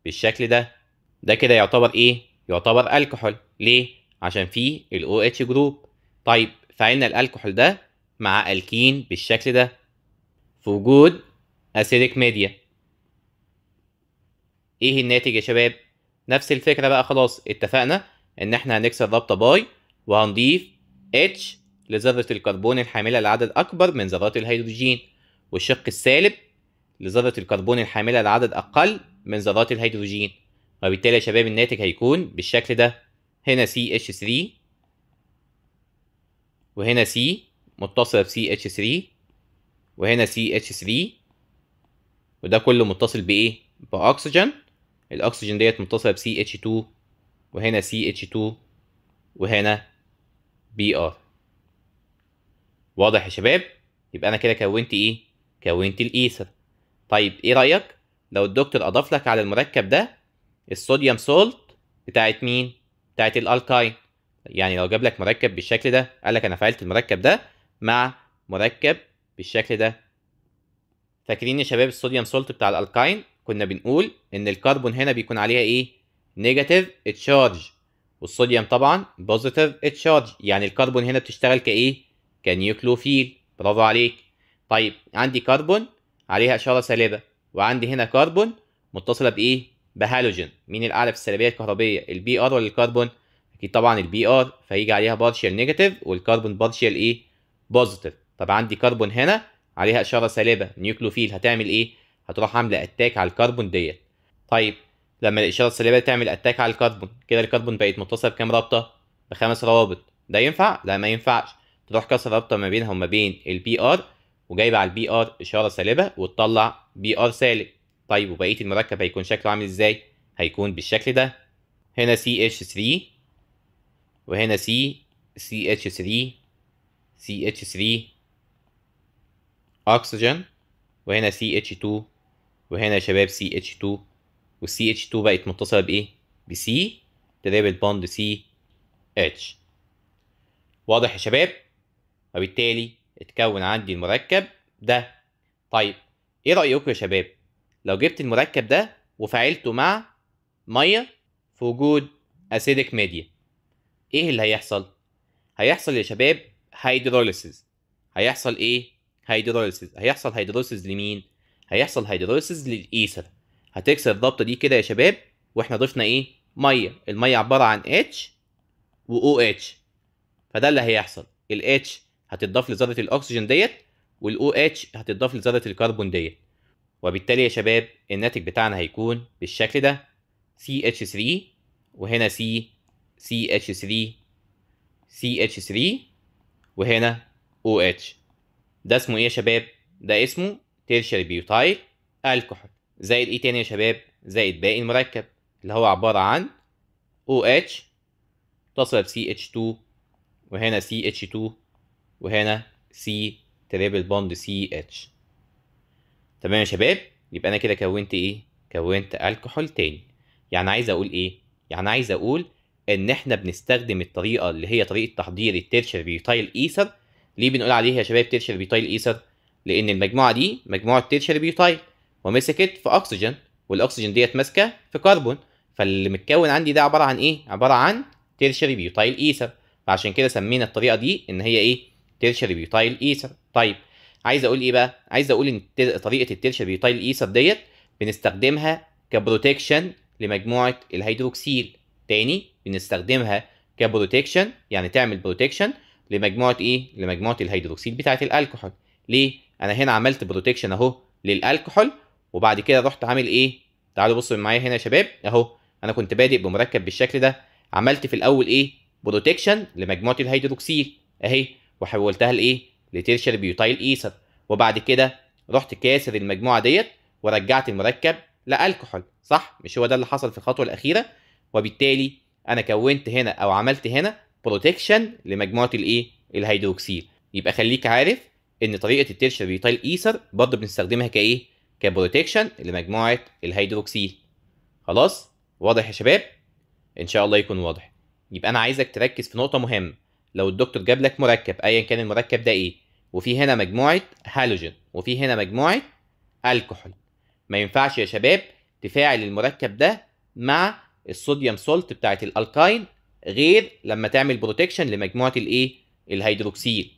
بالشكل ده ده كده يعتبر ايه؟ يعتبر الكحول ليه؟ عشان فيه ال OH جروب طيب فعلنا الالكحول ده مع الكين بالشكل ده في وجود اسيديك ميديا ايه الناتج يا شباب نفس الفكره بقى خلاص اتفقنا ان احنا هنكسر رابطه باي وهنضيف اتش لذره الكربون الحامله لعدد اكبر من ذرات الهيدروجين والشق السالب لذره الكربون الحامله لعدد اقل من ذرات الهيدروجين وبالتالي يا شباب الناتج هيكون بالشكل ده هنا CH3 وهنا C متصله ب CH3 وهنا سي اتش 3 وده كله متصل بايه باكسجين الاكسجين ديت متصله بسي اتش 2 وهنا سي اتش 2 وهنا بي ار واضح يا شباب يبقى انا كده كونت ايه كونت الايثر طيب ايه رايك لو الدكتور اضاف لك على المركب ده الصوديوم سولت بتاعت مين بتاعت الالكاين يعني لو جاب لك مركب بالشكل ده قال لك انا فعلت المركب ده مع مركب بالشكل ده فاكرين يا شباب الصوديوم سولت بتاع الالكاين كنا بنقول ان الكربون هنا بيكون عليها ايه نيجاتيف تشارج والصوديوم طبعا بوزيتيف تشارج يعني الكربون هنا بتشتغل كايه كنيوكلوفيل برافو عليك طيب عندي كربون عليها اشاره سالبه وعندي هنا كربون متصله بايه بهالوجين مين الاعلى في السلبيه الكهربيه البي ار ولا الكربون اكيد طبعا البي ار فيجي عليها بارشال نيجاتيف والكربون بارشال ايه بوزيتيف طب عندي كربون هنا عليها اشاره سالبه نيوكلوفيل هتعمل ايه هتروح عامله اتاك على الكربون ديت طيب لما الاشاره السالبه تعمل اتاك على الكربون كده الكربون بقت متصله بكام رابطه بخمس روابط ده ينفع لا ما ينفعش تروح كسر رابطه ما بينها وما بين البي ار وجايبه على البي ار اشاره سالبه وتطلع بي ار سالب طيب وبقيه المركب هيكون شكله عامل ازاي هيكون بالشكل ده هنا CH3 وهنا C CH3 CH3 اكسجين وهنا CH2 وهنا يا شباب CH2 والسي اتش 2 بقت متصله بايه C تدابل بوند سي اتش واضح يا شباب وبالتالي اتكون عندي المركب ده طيب ايه رايكم يا شباب لو جبت المركب ده وفعلته مع ميه في وجود اسيدك ميديا ايه اللي هيحصل هيحصل يا شباب هيدروليسيس هيحصل ايه هيدروليسز هيحصل هيدروليسز لمين هيحصل هيدروليسز للايثر هتكسر الضبطه دي كده يا شباب واحنا ضفنا ايه ميه الميه عباره عن اتش و او اتش فده اللي هيحصل ال هتضاف لذرة الأكسجين ديت وال اتش هتضاف لذرة الكربون ديت وبالتالي يا شباب الناتج بتاعنا هيكون بالشكل ده CH3 وهنا C CH3 CH3 وهنا OH ده اسمه ايه يا شباب ده اسمه تيرشري بيوتايل الكحول زائد ايه تاني يا شباب زائد باقي المركب اللي هو عبارة عن OH تصل ب CH2 وهنا CH2 وهنا C تريبل بوند CH تمام يا شباب يبقى انا كده كونت ايه كونت الكحول تاني يعني عايز اقول ايه يعني عايز اقول ان احنا بنستخدم الطريقه اللي هي طريقه تحضير التيرشر بيوتايل ايثر ليه بنقول عليه يا شباب تيرشر بيوتايل ايثر لان المجموعه دي مجموعه تيرشر بيوتايل ومسكت في اكسجين والاكسجين ديت ماسكه في كربون فاللي متكون عندي ده عباره عن ايه عباره عن تيرشري بيوتايل ايثر فعشان كده سمينا الطريقه دي ان هي ايه تيرشري بيوتايل ايثر طيب عايز اقول ايه بقى عايز اقول ان طريقه التيرشري بيوتايل ايثر ديت بنستخدمها كبروتكشن لمجموعه الهيدروكسيل تاني بنستخدمها كبروتكشن يعني تعمل بروتكشن لمجموعه ايه لمجموعه الهيدروكسيد بتاعه الالكحول ليه انا هنا عملت بروتكشن اهو للالكحول وبعد كده رحت عامل ايه تعالوا بصوا معايا هنا يا شباب اهو انا كنت بادئ بمركب بالشكل ده عملت في الاول ايه بروتكشن لمجموعه الهيدروكسيل اهي وحولتها لايه لتيرشر بيوتايل ايثر وبعد كده رحت كاسر المجموعه ديت ورجعت المركب لالكحول صح مش هو ده اللي حصل في الخطوه الاخيره وبالتالي انا كونت هنا او عملت هنا بروتكشن لمجموعه الايه الهيدروكسيل يبقى خليك عارف ان طريقه التيرشر بيطيل ايثر برضه بنستخدمها كايه كبروتكشن لمجموعه الهيدروكسيل خلاص واضح يا شباب ان شاء الله يكون واضح يبقى انا عايزك تركز في نقطه مهمه لو الدكتور جاب لك مركب ايا كان المركب ده ايه وفي هنا مجموعه هالوجين وفي هنا مجموعه الكحول ما ينفعش يا شباب تفاعل المركب ده مع الصوديوم سولت بتاعه الالكاين غير لما تعمل بروتكشن لمجموعه الايه الهيدروكسيل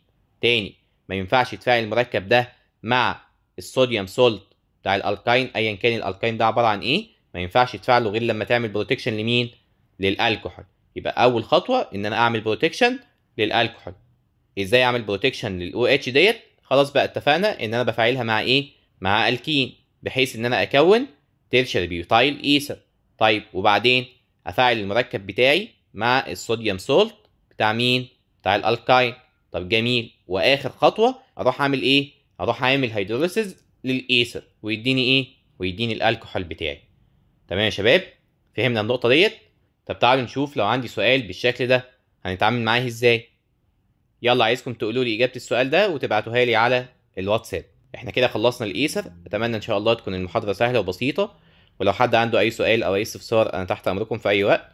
تاني ما ينفعش تفاعل المركب ده مع الصوديوم سولت بتاع الالكاين ايا كان الالكاين ده عباره عن ايه ما ينفعش تفعله غير لما تعمل بروتكشن لمين للالكحول يبقى اول خطوه ان انا اعمل بروتكشن للالكحول ازاي اعمل بروتكشن للاو اتش ديت خلاص بقى اتفقنا ان انا بفعلها مع ايه مع الكين بحيث ان انا اكون تيرشر بيوتايل ايثر طيب وبعدين افعل المركب بتاعي مع الصوديوم سولت بتاع مين؟ بتاع الالكاين طب جميل واخر خطوه اروح اعمل ايه؟ اروح اعمل هيدروليسيز للايثر ويديني ايه؟ ويديني الالكحول بتاعي تمام يا شباب فهمنا النقطه ديت طب تعالوا نشوف لو عندي سؤال بالشكل ده هنتعامل معاه ازاي يلا عايزكم تقولوا لي اجابه السؤال ده وتبعتوها لي على الواتساب احنا كده خلصنا الايثر اتمنى ان شاء الله تكون المحاضره سهله وبسيطه ولو حد عنده اي سؤال او اي استفسار انا تحت امركم في اي وقت